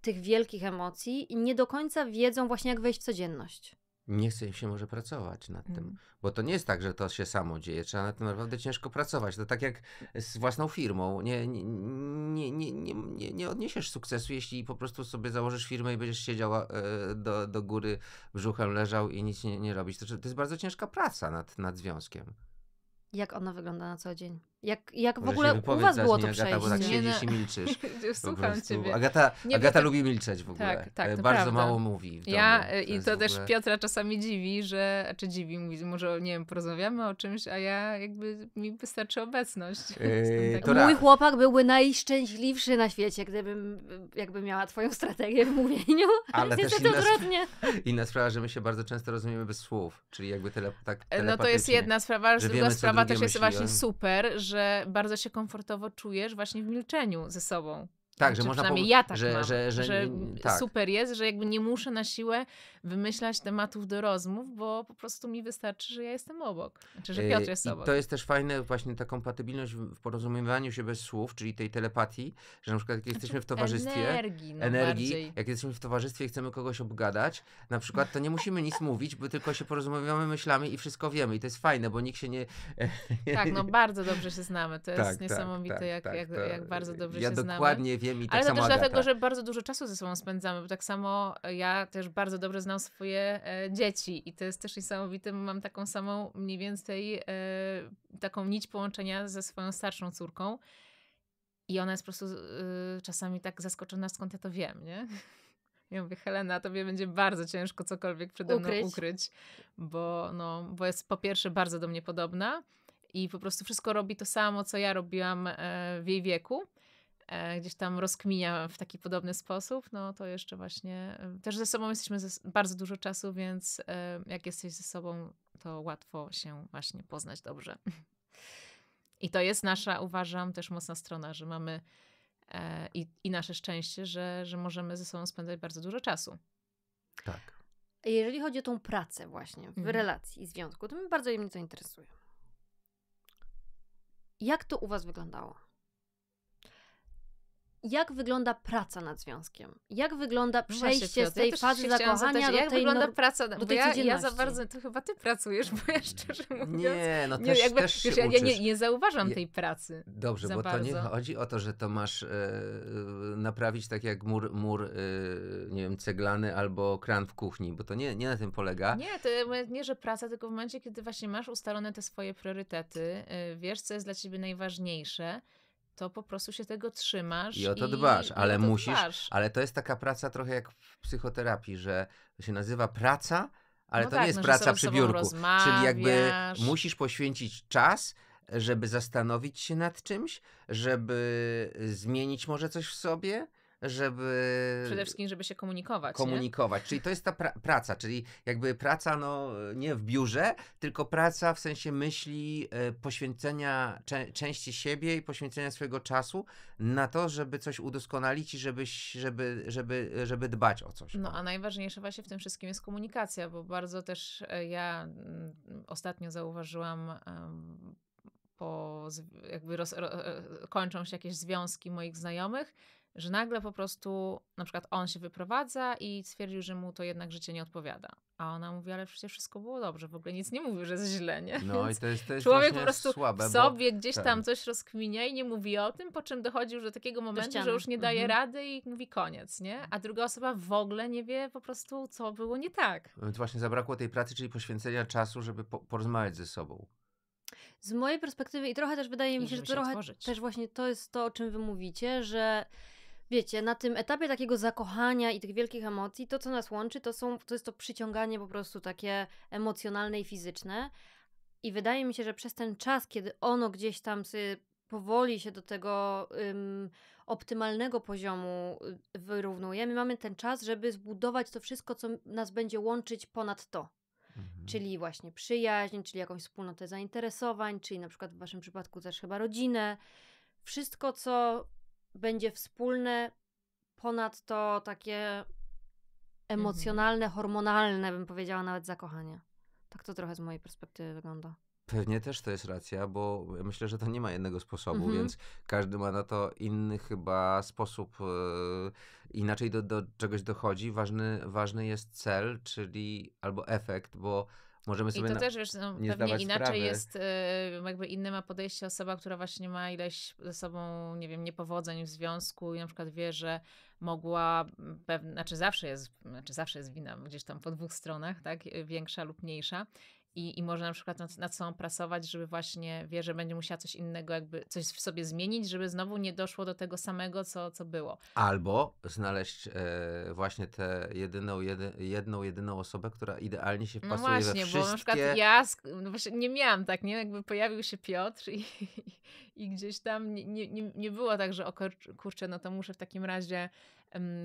tych wielkich emocji i nie do końca wiedzą właśnie jak wejść w codzienność. Nie chce im się może pracować nad mm. tym, bo to nie jest tak, że to się samo dzieje, trzeba nad tym naprawdę ciężko pracować. To tak jak z własną firmą, nie, nie, nie, nie, nie, nie, odniesiesz sukcesu, jeśli po prostu sobie założysz firmę i będziesz siedział e, do, do góry brzuchem leżał i nic nie, nie robić. To, to jest bardzo ciężka praca nad, nad związkiem. Jak ona wygląda na co dzień? Jak, jak w ogóle u was było to przejście? Agata, bo tak siedzisz no. i milczysz. Słucham ciebie. Agata, nie, Agata to... Tak. lubi milczeć w ogóle. Tak, tak, e, Bardzo prawda. mało mówi. Ja e, i to też ogóle... Piotra czasami dziwi, że, czy dziwi, mówi, może nie wiem, porozmawiamy o czymś, a ja jakby mi wystarczy obecność. Yy, tak... Mój chłopak byłby najszczęśliwszy na świecie, gdybym jakby miała twoją strategię w mówieniu. Ale też inna, odwrotnie. inna sprawa, że my się bardzo często rozumiemy bez słów, czyli jakby tyle tak No to jest jedna sprawa, że druga wiemy, sprawa też jest właśnie super, że bardzo się komfortowo czujesz właśnie w milczeniu ze sobą. Tak, że znaczy, można przynajmniej ja tak że, mam, że, że, że tak. super jest, że jakby nie muszę na siłę wymyślać tematów do rozmów, bo po prostu mi wystarczy, że ja jestem obok, znaczy, że Piotr y, jest I obok. To jest też fajne właśnie ta kompatybilność w porozumiewaniu się bez słów, czyli tej telepatii, że na przykład jak jesteśmy w towarzystwie energii, no, energii jak jesteśmy w towarzystwie i chcemy kogoś obgadać, na przykład to nie musimy nic mówić, bo tylko się porozumiewamy myślami i wszystko wiemy i to jest fajne, bo nikt się nie... tak, no bardzo dobrze się znamy, to jest tak, tak niesamowite, tak, jak, tak, jak, jak, bardzo dobrze ja się znamy. Ja dokładnie wiem, wiem i tak Ale samo też dlatego, że bardzo dużo czasu ze sobą spędzamy, bo tak samo ja też bardzo dobrze znam swoje e, dzieci i to jest też niesamowite, mam taką samą mniej więcej e, taką nić połączenia ze swoją starszą córką i ona jest po prostu e, czasami tak zaskoczona, skąd ja to wiem, nie? Ja mówię, Helena, tobie będzie bardzo ciężko cokolwiek przede mną ukryć, ukryć bo, no, bo jest po pierwsze bardzo do mnie podobna i po prostu wszystko robi to samo, co ja robiłam e, w jej wieku. E, gdzieś tam rozkminia w taki podobny sposób, no to jeszcze właśnie e, też ze sobą jesteśmy ze, bardzo dużo czasu, więc e, jak jesteś ze sobą, to łatwo się właśnie poznać dobrze. I to jest nasza, uważam, też mocna strona, że mamy i, i nasze szczęście, że, że możemy ze sobą spędzać bardzo dużo czasu. Tak. Jeżeli chodzi o tą pracę właśnie w mhm. relacji i związku, to mnie bardzo mnie to interesuje. Jak to u was wyglądało? jak wygląda praca nad związkiem? Jak wygląda no przejście Właśnie, z tej ja fazy zakochania zapytać, do tej Jak nor- praca, do tej ja, ja za bardzo, to chyba ty pracujesz, bo ja szczerze mówiąc... No nie, no też, nie, jakby, też się wiesz, Ja nie, nie zauważam tej pracy Dobrze, bo bardzo. to nie chodzi o to, że to masz e, e, naprawić tak jak mur, mur e, nie wiem, ceglany albo kran w kuchni, bo to nie, nie na tym polega. Nie, to nie, że praca, tylko w momencie, kiedy właśnie masz ustalone te swoje priorytety, e, wiesz, co jest dla ciebie najważniejsze, to po prostu się tego trzymasz. I o to i dbasz, ale to musisz. Dbasz. Ale to jest taka praca trochę jak w psychoterapii, że to się nazywa praca, ale no to tak, nie jest no, praca przy biurku. Czyli jakby musisz poświęcić czas, żeby zastanowić się nad czymś, żeby zmienić może coś w sobie, żeby. Przede wszystkim, żeby się komunikować. Komunikować. Nie? Czyli to jest ta pra praca, czyli jakby praca, no nie w biurze, tylko praca w sensie myśli e, poświęcenia cze części siebie i poświęcenia swojego czasu na to, żeby coś udoskonalić i żeby, żeby, żeby, żeby dbać o coś. No, no a najważniejsze właśnie w tym wszystkim jest komunikacja, bo bardzo też e, ja mm, ostatnio zauważyłam. Um, po, jakby roz, ro, e, kończą się jakieś związki moich znajomych że nagle po prostu na przykład on się wyprowadza i stwierdził, że mu to jednak życie nie odpowiada. A ona mówi, ale przecież wszystko było dobrze, w ogóle nic nie mówi, że jest źle, nie? No Więc i to jest, to jest Człowiek po prostu słabe, sobie bo... gdzieś tam tak. coś rozkminia i nie mówi o tym, po czym dochodzi już do takiego momentu, że już nie daje mhm. rady i mówi koniec, nie? A druga osoba w ogóle nie wie po prostu, co było nie tak. No to właśnie zabrakło tej pracy, czyli poświęcenia czasu, żeby po porozmawiać ze sobą. Z mojej perspektywy i trochę też wydaje mi się, że trochę też właśnie to jest to, o czym wy mówicie, że wiecie, na tym etapie takiego zakochania i tych wielkich emocji, to co nas łączy, to, są, to jest to przyciąganie po prostu takie emocjonalne i fizyczne. I wydaje mi się, że przez ten czas, kiedy ono gdzieś tam powoli się do tego um, optymalnego poziomu y, wyrównuje, my mamy ten czas, żeby zbudować to wszystko, co nas będzie łączyć ponad to. Mhm. Czyli właśnie przyjaźń, czyli jakąś wspólnotę zainteresowań, czyli na przykład w Waszym przypadku też chyba rodzinę. Wszystko, co będzie wspólne, ponadto takie mhm. emocjonalne, mhm. hormonalne, bym powiedziała, nawet zakochanie. Tak to trochę z mojej perspektywy wygląda. Pewnie też to jest racja, bo myślę, że to nie ma jednego sposobu, mhm. więc każdy ma na to inny chyba sposób. E, inaczej do, do czegoś dochodzi. Ważny, ważny jest cel, czyli albo efekt, bo Możemy sobie I to też wiesz, no, nie pewnie inaczej sprawy. jest, y, jakby inne ma podejście osoba, która właśnie ma ileś ze sobą, nie wiem, niepowodzeń w związku i na przykład wie, że mogła, pewne, znaczy zawsze jest, znaczy zawsze jest wina gdzieś tam po dwóch stronach, tak, większa lub mniejsza i, i może na przykład nad, nad sobą pracować, żeby właśnie wie, że będzie musiała coś innego, jakby coś w sobie zmienić, żeby znowu nie doszło do tego samego, co, co było. Albo znaleźć e, właśnie tę jedyną, jedy, jedną, jedyną osobę, która idealnie się pasuje no właśnie, we wszystkie... bo na przykład ja no właśnie nie miałam tak, nie? Jakby pojawił się Piotr i, i, i gdzieś tam nie, nie, nie było tak, że o kurczę, no to muszę w takim razie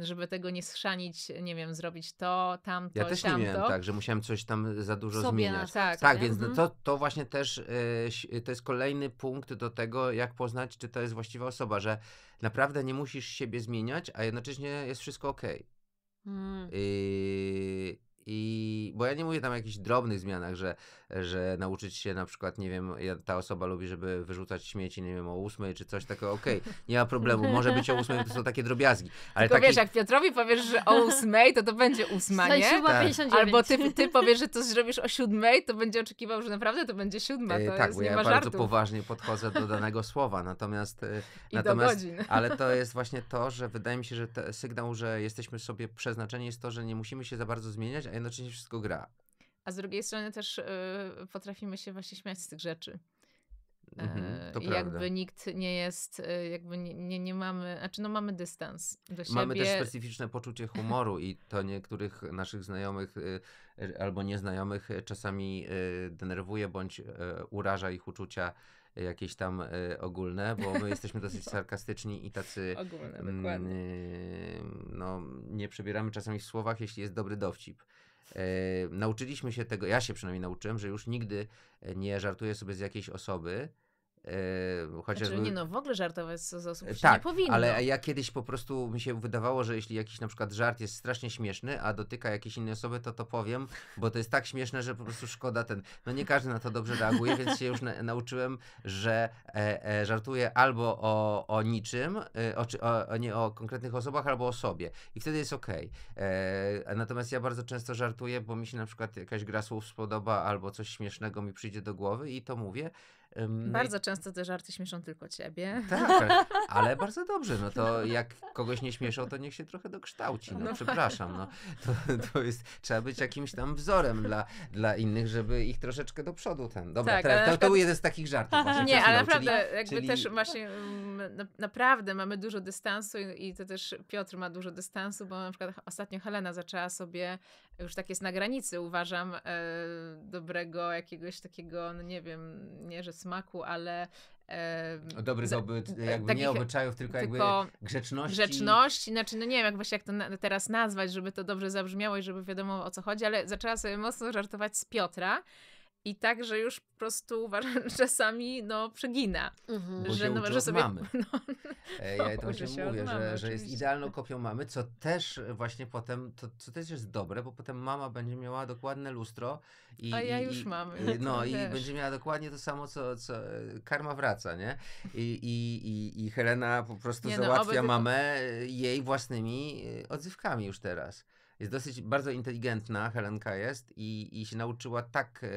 żeby tego nie schrzanić, nie wiem, zrobić to, tamto, Ja też nie miałem tak, że musiałem coś tam e, za dużo Sobie zmieniać. Na, tak, tak więc no mhm. to, to właśnie też e, to jest kolejny punkt do tego, jak poznać, czy to jest właściwa osoba, że naprawdę nie musisz siebie zmieniać, a jednocześnie jest wszystko ok. Hmm. I bo ja nie mówię tam o jakichś drobnych zmianach, że, że nauczyć się na przykład, nie wiem, ta osoba lubi, żeby wyrzucać śmieci, nie wiem, o ósmej czy coś takiego, okej, okay, nie ma problemu, może być o ósmej, to są takie drobiazgi. Ale Tylko taki... wiesz, jak Piotrowi powiesz, że o ósmej, to to będzie ósma, nie? Tak. Albo ty, ty powiesz, że to zrobisz o siódmej, to będzie oczekiwał, że naprawdę to będzie siódma, e, to Tak, jest, bo ja bardzo żartów. poważnie podchodzę do danego słowa, natomiast... E, I natomiast, do godzin. Ale to jest właśnie to, że wydaje mi się, że sygnał, że jesteśmy sobie przeznaczeni jest to, że nie musimy się za bardzo zmieniać, jednocześnie wszystko gra. A z drugiej strony też y, potrafimy się właśnie śmiać z tych rzeczy. Mhm, e, to prawda. jakby nikt nie jest, y, jakby nie, nie, nie mamy, znaczy no mamy dystans do siebie. Mamy też specyficzne poczucie humoru i to niektórych naszych znajomych y, albo nieznajomych czasami y, denerwuje bądź uraża ich uczucia jakieś tam ogólne, bo my jesteśmy dosyć no. sarkastyczni i tacy ogólne, dokładnie. Mm, no nie przebieramy czasami w słowach, jeśli jest dobry dowcip. Yy, nauczyliśmy się tego, ja się przynajmniej nauczyłem, że już nigdy e, nie żartuję sobie z jakiejś osoby, Yy, chociażby... Znaczy, nie no, w ogóle żartować z osób nie powinno. tak, nie powinno. ale ja kiedyś po prostu mi się wydawało, że jeśli jakiś na przykład żart jest strasznie śmieszny, a dotyka jakiejś innej osoby, to to powiem, bo to jest tak śmieszne, że po prostu szkoda ten... No nie każdy na to dobrze reaguje, więc się już na, nauczyłem, że e, e, żartuję albo o, o niczym, e, o, o, nie o konkretnych osobach, albo o sobie. I wtedy jest okej. Okay. E, natomiast ja bardzo często żartuję, bo mi się na przykład jakaś gra słów spodoba, albo coś śmiesznego mi przyjdzie do głowy i to mówię. No bardzo często te żarty śmieszą tylko ciebie. Tak, ale bardzo dobrze. No to jak kogoś nie śmieszą, to niech się trochę dokształci. No, no. Tak. przepraszam. No, to, to jest, trzeba być jakimś tam wzorem dla, dla innych, żeby ich troszeczkę do przodu ten. Dobra, tak, teraz, to, to, to jeden z takich żartów. Właśnie nie, ale naprawdę, czyli, jakby czyli... też właśnie mm, naprawdę mamy dużo dystansu i to też Piotr ma dużo dystansu, bo na przykład ostatnio Helena zaczęła sobie już tak jest na granicy, uważam, e, dobrego jakiegoś takiego, no nie wiem, nie że smaku, ale e, Dobry za, dobyt, e, jakby takich, nie obyczajów, tylko, tylko jakby grzeczności. Grzeczności, znaczy no nie wiem jak właśnie jak to na, teraz nazwać, żeby to dobrze zabrzmiało i żeby wiadomo o co chodzi, ale zaczęła sobie mocno żartować z Piotra, i tak, że już po prostu uważam, że czasami no, przegina. Mhm. że, no, że sobie mamy. No, e, no, ja to mówię, że, że jest idealną kopią mamy, co też właśnie potem, to, co też jest dobre, bo potem mama będzie miała dokładne lustro. I, A ja i, już mam. I, no i też. będzie miała dokładnie to samo, co, co karma wraca, nie? I, i, i, Helena po prostu nie no, załatwia no, mamę jej własnymi y, odzywkami już teraz jest dosyć bardzo inteligentna, Helenka jest, i, i się nauczyła tak, e,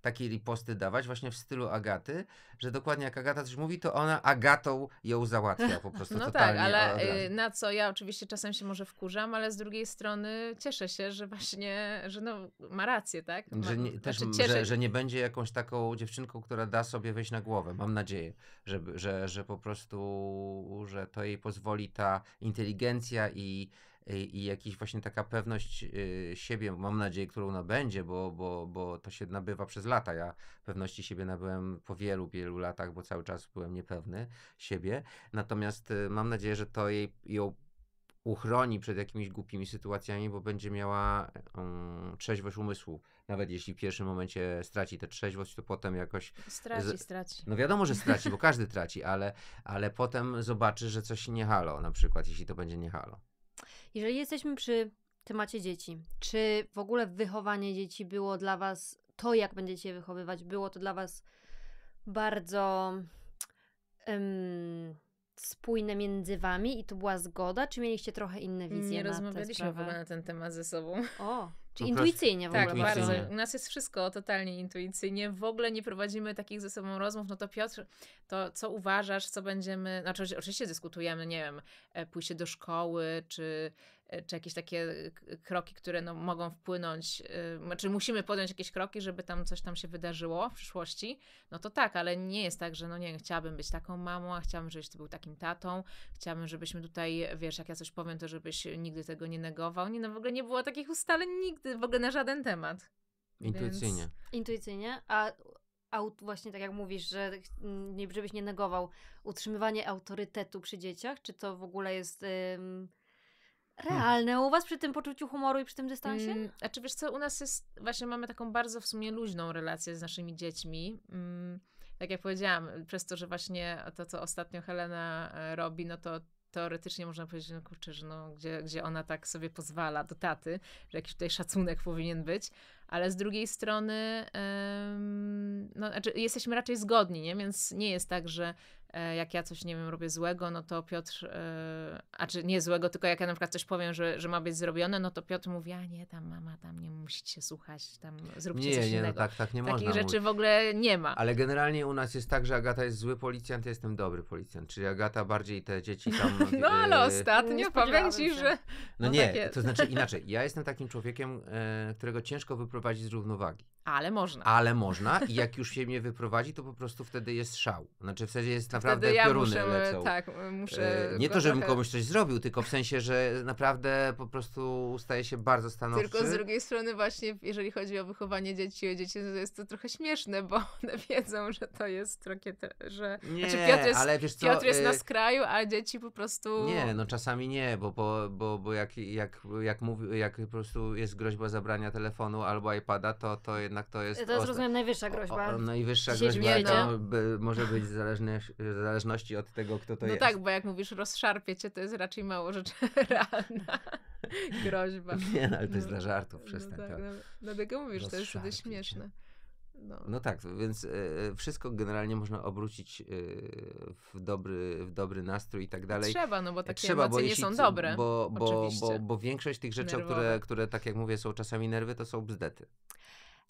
takiej riposty dawać, właśnie w stylu Agaty, że dokładnie jak Agata coś mówi, to ona Agatą ją załatwia po prostu. no tak, ale y, na co ja oczywiście czasem się może wkurzam, ale z drugiej strony cieszę się, że właśnie, że no, ma rację, tak? Ma, że, nie, znaczy też, znaczy że, że, nie będzie jakąś taką dziewczynką, która da sobie wejść na głowę, mam nadzieję, że, że, że po prostu, że to jej pozwoli ta inteligencja i Y, i jakiś właśnie taka pewność y, siebie, mam nadzieję, którą nabędzie, bo, bo, bo to się nabywa przez lata. Ja pewności siebie nabyłem po wielu, wielu latach, bo cały czas byłem niepewny siebie. Natomiast y, mam nadzieję, że to jej, ją uchroni przed jakimiś głupimi sytuacjami, bo będzie miała um, trzeźwość umysłu. Nawet jeśli w pierwszym momencie straci tę trzeźwość, to potem jakoś... Straci, straci. No wiadomo, że straci, bo każdy traci, ale, ale potem zobaczy, że coś nie halo na przykład, jeśli to będzie nie halo. Jeżeli jesteśmy przy temacie dzieci, czy w ogóle wychowanie dzieci było dla Was, to jak będziecie je wychowywać, było to dla Was bardzo um, spójne między Wami i to była zgoda, czy mieliście trochę inne wizje? Nie na rozmawialiśmy w ogóle na ten temat ze sobą. O, czy intuicyjnie w tak, ogóle. Tak, bardzo. U nas jest wszystko totalnie intuicyjnie. W ogóle nie prowadzimy takich ze sobą rozmów. No to Piotr, to co uważasz, co będziemy... Znaczy, oczywiście dyskutujemy, nie wiem, e, pójście do szkoły, czy E, czy jakieś takie e, e, kroki, które no, mogą wpłynąć, znaczy musimy podjąć jakieś kroki, żeby tam coś tam się wydarzyło w przyszłości, no to tak, ale nie jest tak, że no nie wiem, chciałabym być taką mamą, a chciałabym, żebyś ty był takim tatą, chciałabym, żebyśmy tutaj, wiesz, jak ja coś powiem, to żebyś nigdy tego nie negował. Nie, no w ogóle nie było takich ustaleń nigdy, w ogóle na żaden temat. Intuicyjnie. Więc... Intuicyjnie, a a właśnie tak jak mówisz, że żebyś nie negował utrzymywanie autorytetu przy dzieciach, czy to w ogóle jest tak. realne. U was przy tym poczuciu humoru i przy tym dystansie? Mm, a czy wiesz co, u nas jest, właśnie mamy taką bardzo w sumie luźną relację z naszymi dziećmi. Mm, tak jak powiedziałam, przez to, że właśnie to, co ostatnio Helena e, robi, no to teoretycznie można powiedzieć, no kurczę, że no, gdzie, gdzie ona tak sobie pozwala do taty, że jakiś tutaj szacunek powinien być, ale z drugiej strony no, znaczy jesteśmy raczej zgodni, nie? więc nie jest tak, że E, jak ja coś, nie wiem, robię złego, no to Piotr, e, a czy nie złego, tylko jak ja na przykład coś powiem, że, że ma być zrobione, no to Piotr mówi, a nie, tam mama, tam nie musicie się słuchać, tam zróbcie nie, coś nie, no innego. No tak, tak nie Takich można rzeczy mówić. w ogóle nie ma. Ale generalnie u nas jest tak, że Agata jest zły policjant, ja jestem dobry policjant, czyli Agata bardziej te dzieci tam... no ale e, ostatnio powiem że... No, no nie, tak to znaczy inaczej, ja jestem takim człowiekiem, którego ciężko wyprowadzić z równowagi. Ale można. Ale można i jak już się mnie wyprowadzi, to po prostu wtedy jest szał. Znaczy w sensie jest naprawdę wtedy ja pioruny muszę, lecą. Tak, muszę... E, nie to, żebym trochę... komuś coś zrobił, tylko w sensie, że naprawdę po prostu staje się bardzo stanowczy. Tylko z drugiej strony właśnie, jeżeli chodzi o wychowanie dzieci o dzieci, to jest to trochę śmieszne, bo one wiedzą, że to jest trochę, że... Nie, znaczy Piotr jest, ale wiesz co, Piotr jest e, na skraju, a dzieci po prostu... Nie, no czasami nie, bo, bo, bo, bo jak, jak, jak, mówi, jak po prostu jest groźba zabrania telefonu albo iPada, to, to jednak to jest... To jest, rozumiem, najwyższa groźba. O, o, najwyższa groźba to by, może być w zależności od tego, kto to no jest. No tak, bo jak mówisz rozszarpie cię, to jest raczej mało rzecz realna groźba. Nie, no, ale to jest no, dla tak, żartów, no przestań. Tak, no tak, No, dlatego mówisz, to jest wtedy śmieszne. No. no. tak, więc y, wszystko generalnie można obrócić y, w, dobry, w dobry nastrój i tak dalej. Trzeba, no bo e, takie Trzeba, emocje bo nie są dobre. Bo, bo, bo, bo, większość tych rzeczy, które, które, tak jak mówię, są czasami nerwy, to są bzdety.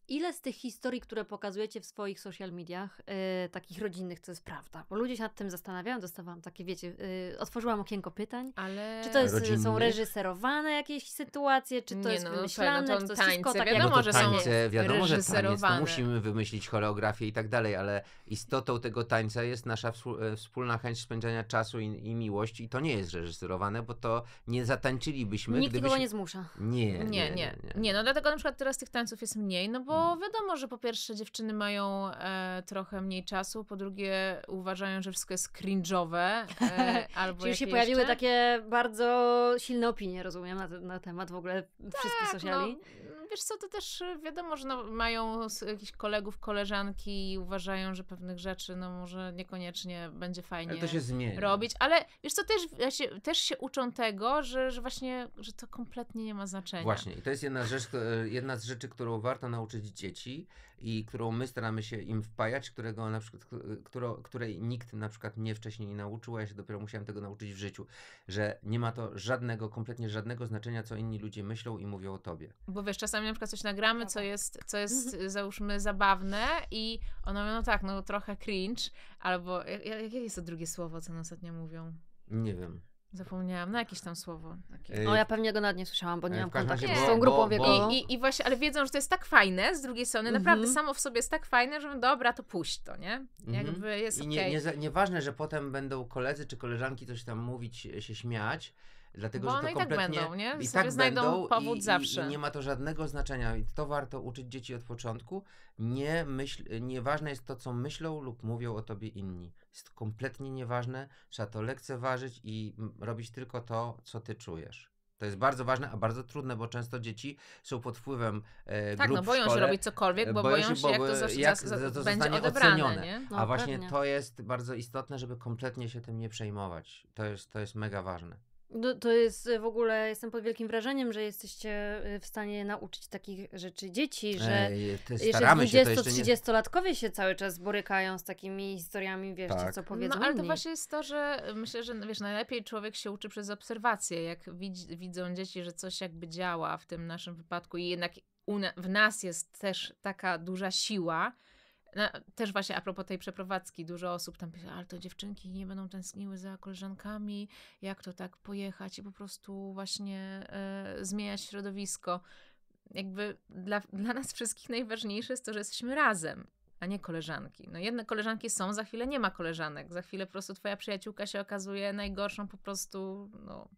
Ile z tych historii, które pokazujecie w swoich social mediach, yy, takich rodzinnych, to jest prawda? Bo ludzie się nad tym zastanawiają, dostawałam takie, wiecie, yy, otworzyłam okienko pytań. Ale... Czy to jest, y, są reżyserowane jakieś sytuacje, czy to nie jest no, no wymyślane, no to, czy to tańce, wszystko tak wiadomo, jak... no tańce, że są wiadomo, że taniec, to no musimy wymyślić choreografię i tak dalej, ale istotą tego tańca jest nasza e, wspólna chęć spędzania czasu i, i miłość i to nie jest reżyserowane, bo to nie zatańczylibyśmy. Nikt gdybyś... nie zmusza. Nie nie nie, nie nie, nie. no dlatego na przykład teraz tych tańców jest mniej, no bo bo wiadomo, że po pierwsze dziewczyny mają e, trochę mniej czasu, po drugie uważają, że wszystko jest cringe'owe. E, albo Czyli się pojawiły jeszcze? takie bardzo silne opinie, rozumiem, na, na temat w ogóle tak, wszystkich no, sociali. No, wiesz co, to też e, wiadomo, że no, mają jakichś kolegów, koleżanki i uważają, że pewnych rzeczy no może niekoniecznie będzie fajnie ale to się robić, ale wiesz co, też się, też się uczą tego, że, że właśnie, że to kompletnie nie ma znaczenia. Właśnie i to jest jedna, rzecz, e, jedna z rzeczy, którą warto nauczyć uczyć dzieci i którą my staramy się im wpajać, którego na przykład, któro, której nikt na przykład mnie wcześniej nie nauczył, a ja się dopiero musiałem tego nauczyć w życiu, że nie ma to żadnego, kompletnie żadnego znaczenia, co inni ludzie myślą i mówią o tobie. Bo wiesz, czasami na przykład coś nagramy, co jest, co jest mhm. załóżmy, zabawne i ono mówi, no tak, no trochę cringe, albo jakie jest to drugie słowo, co one ostatnio mówią? Nie wiem. Zapomniałam, no jakieś tam słowo. Takie. O, no, ja pewnie go nawet nie słyszałam, bo nie mam kontaktu z tą grupą wiekową. I, i, I właśnie, ale wiedzą, że to jest tak fajne, z drugiej strony, mhm. naprawdę samo w sobie jest tak fajne, że dobra, to puść to, nie? Mhm. Jakby jest I nie, nie, nieważne, że potem będą koledzy czy koleżanki coś tam mówić, się śmiać, Dlatego, Bo że to kompletnie... i tak będą, nie? I tak znajdą będą powód i, zawsze. I, I, nie ma to żadnego znaczenia. I to warto uczyć dzieci od początku. Nie myśl, nieważne jest to, co myślą lub mówią o tobie inni. Jest to kompletnie nieważne. Trzeba to lekceważyć i mm, robić tylko to, co ty czujesz. To jest bardzo ważne, a bardzo trudne, bo często dzieci są pod wpływem e, Tak, no boją szkole, się robić cokolwiek, e, bo boją, boją się, bo, jak to, zas, jak to będzie zostanie odebrane, ocenione. No, a właśnie pewnie. to jest bardzo istotne, żeby kompletnie się tym nie przejmować. To jest, to jest mega ważne. No, to jest e, w ogóle, jestem pod wielkim wrażeniem, że jesteście e, w stanie nauczyć takich rzeczy dzieci, że Ej, jeszcze 20-30-latkowie się cały czas borykają z takimi historiami, wiesz, tak. co no, powiedzą No ale to właśnie jest to, że e, myślę, że no, wiesz, najlepiej człowiek się uczy przez obserwację, jak widz, widzą dzieci, że coś jakby działa w tym naszym wypadku i jednak w nas jest też taka duża siła, no, też właśnie a propos tej przeprowadzki, dużo osób tam pisze, ale to dziewczynki nie będą tęskniły za koleżankami, jak to tak pojechać i po prostu właśnie y, zmieniać środowisko. Jakby dla, dla nas wszystkich najważniejsze jest to, że jesteśmy razem, a nie koleżanki. No jedne koleżanki są, za chwilę nie ma koleżanek, za chwilę po prostu twoja przyjaciółka się okazuje najgorszą po prostu, no...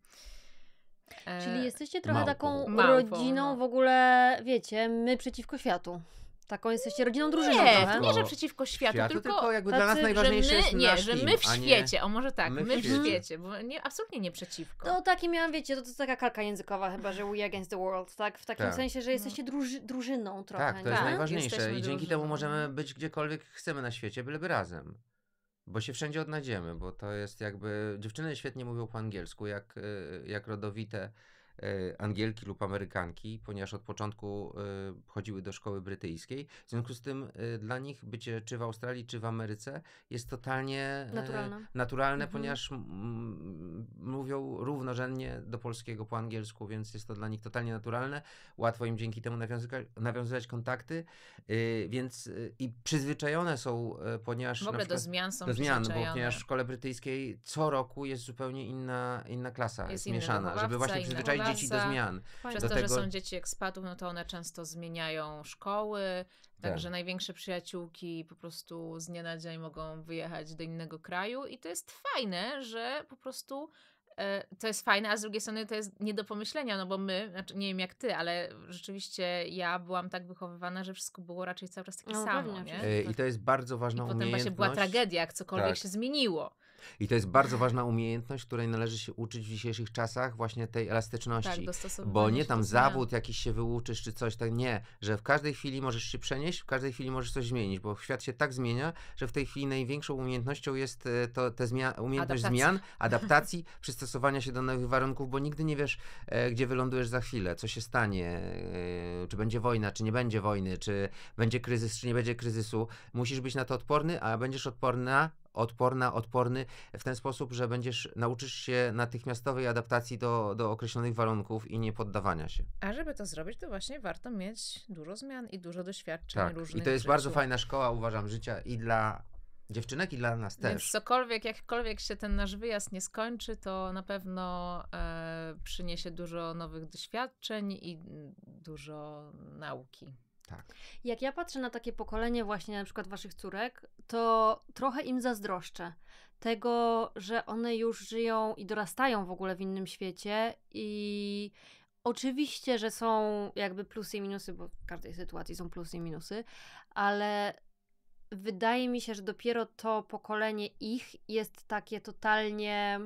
E, Czyli jesteście trochę małpą. taką małpą, rodziną no. w ogóle, wiecie, my przeciwko światu. Taką jesteście rodziną drużyną nie, trochę. Nie, że przeciwko światu, światu tylko, tylko jakby tacy, dla nas najważniejsze my, jest Nie, nasz że my w świecie, nie, o może tak, my, my w świecie, świecie bo nie, absolutnie nie przeciwko. No takie miałam, wiecie, to, to taka kalka językowa chyba, że we against the world, tak? W takim tak. sensie, że no. jesteście druży, drużyną trochę. Tak, to jest tak? najważniejsze Jesteśmy i dzięki drużyną. temu możemy no. być gdziekolwiek chcemy na świecie, byleby razem. Bo się wszędzie odnajdziemy, bo to jest jakby... Dziewczyny świetnie mówią po angielsku, jak, y, jak rodowite E, Angielki lub Amerykanki, ponieważ od początku e, chodziły do szkoły brytyjskiej. W związku z tym e, dla nich bycie czy w Australii, czy w Ameryce jest totalnie naturalne, naturalne mhm. ponieważ mówią równorzędnie do polskiego po angielsku, więc jest to dla nich totalnie naturalne. Łatwo im dzięki temu nawiązywać, nawiązywać kontakty, więc i przyzwyczajone są, ponieważ. W ogóle do zmian są do zmian, bo ponieważ w szkole brytyjskiej co roku jest zupełnie inna, inna klasa, jest, jest mieszana, żeby właśnie przyzwyczaić dzieci do zmian. Przez do to, że są dzieci ekspatów, no to one często zmieniają szkoły, także tak. największe przyjaciółki po prostu z dnia na dzień mogą wyjechać do innego kraju i to jest fajne, że po prostu e, to jest fajne, a z drugiej strony to jest nie do pomyślenia, no bo my, znaczy nie wiem jak ty, ale rzeczywiście ja byłam tak wychowywana, że wszystko było raczej cały czas takie no, samo. Pewnie, nie? E, I to jest bardzo tak. ważna I umiejętność. Potem właśnie była tragedia, jak cokolwiek tak. się zmieniło. I to jest bardzo ważna umiejętność, której należy się uczyć w dzisiejszych czasach, właśnie tej elastyczności. Tak, Bo nie tam zawód nie. jakiś się wyuczysz czy coś, tak nie, że w każdej chwili możesz się przenieść, w każdej chwili możesz coś zmienić, bo świat się tak zmienia, że w tej chwili największą umiejętnością jest e, to, te zmia- umiejętność adaptacji. zmian, adaptacji, przystosowania się do nowych warunków, bo nigdy nie wiesz, e, gdzie wylądujesz za chwilę, co się stanie, e, czy będzie wojna, czy nie będzie wojny, czy będzie kryzys, czy nie będzie kryzysu. Musisz być na to odporny, a będziesz odporna odporna, odporny w ten sposób, że będziesz, nauczysz się natychmiastowej adaptacji do, do określonych warunków i nie poddawania się. A żeby to zrobić, to właśnie warto mieć dużo zmian i dużo doświadczeń tak. różnych. I to jest bardzo fajna szkoła, uważam, życia i dla dziewczynek i dla nas też. Więc cokolwiek, jakkolwiek się ten nasz wyjazd nie skończy, to na pewno e, przyniesie dużo nowych doświadczeń i dużo nauki. Tak. Jak ja patrzę na takie pokolenie właśnie na przykład waszych córek, to trochę im zazdroszczę tego, że one już żyją i dorastają w ogóle w innym świecie i oczywiście, że są jakby plusy i minusy, bo w każdej sytuacji są plusy i minusy, ale wydaje mi się, że dopiero to pokolenie ich jest takie totalnie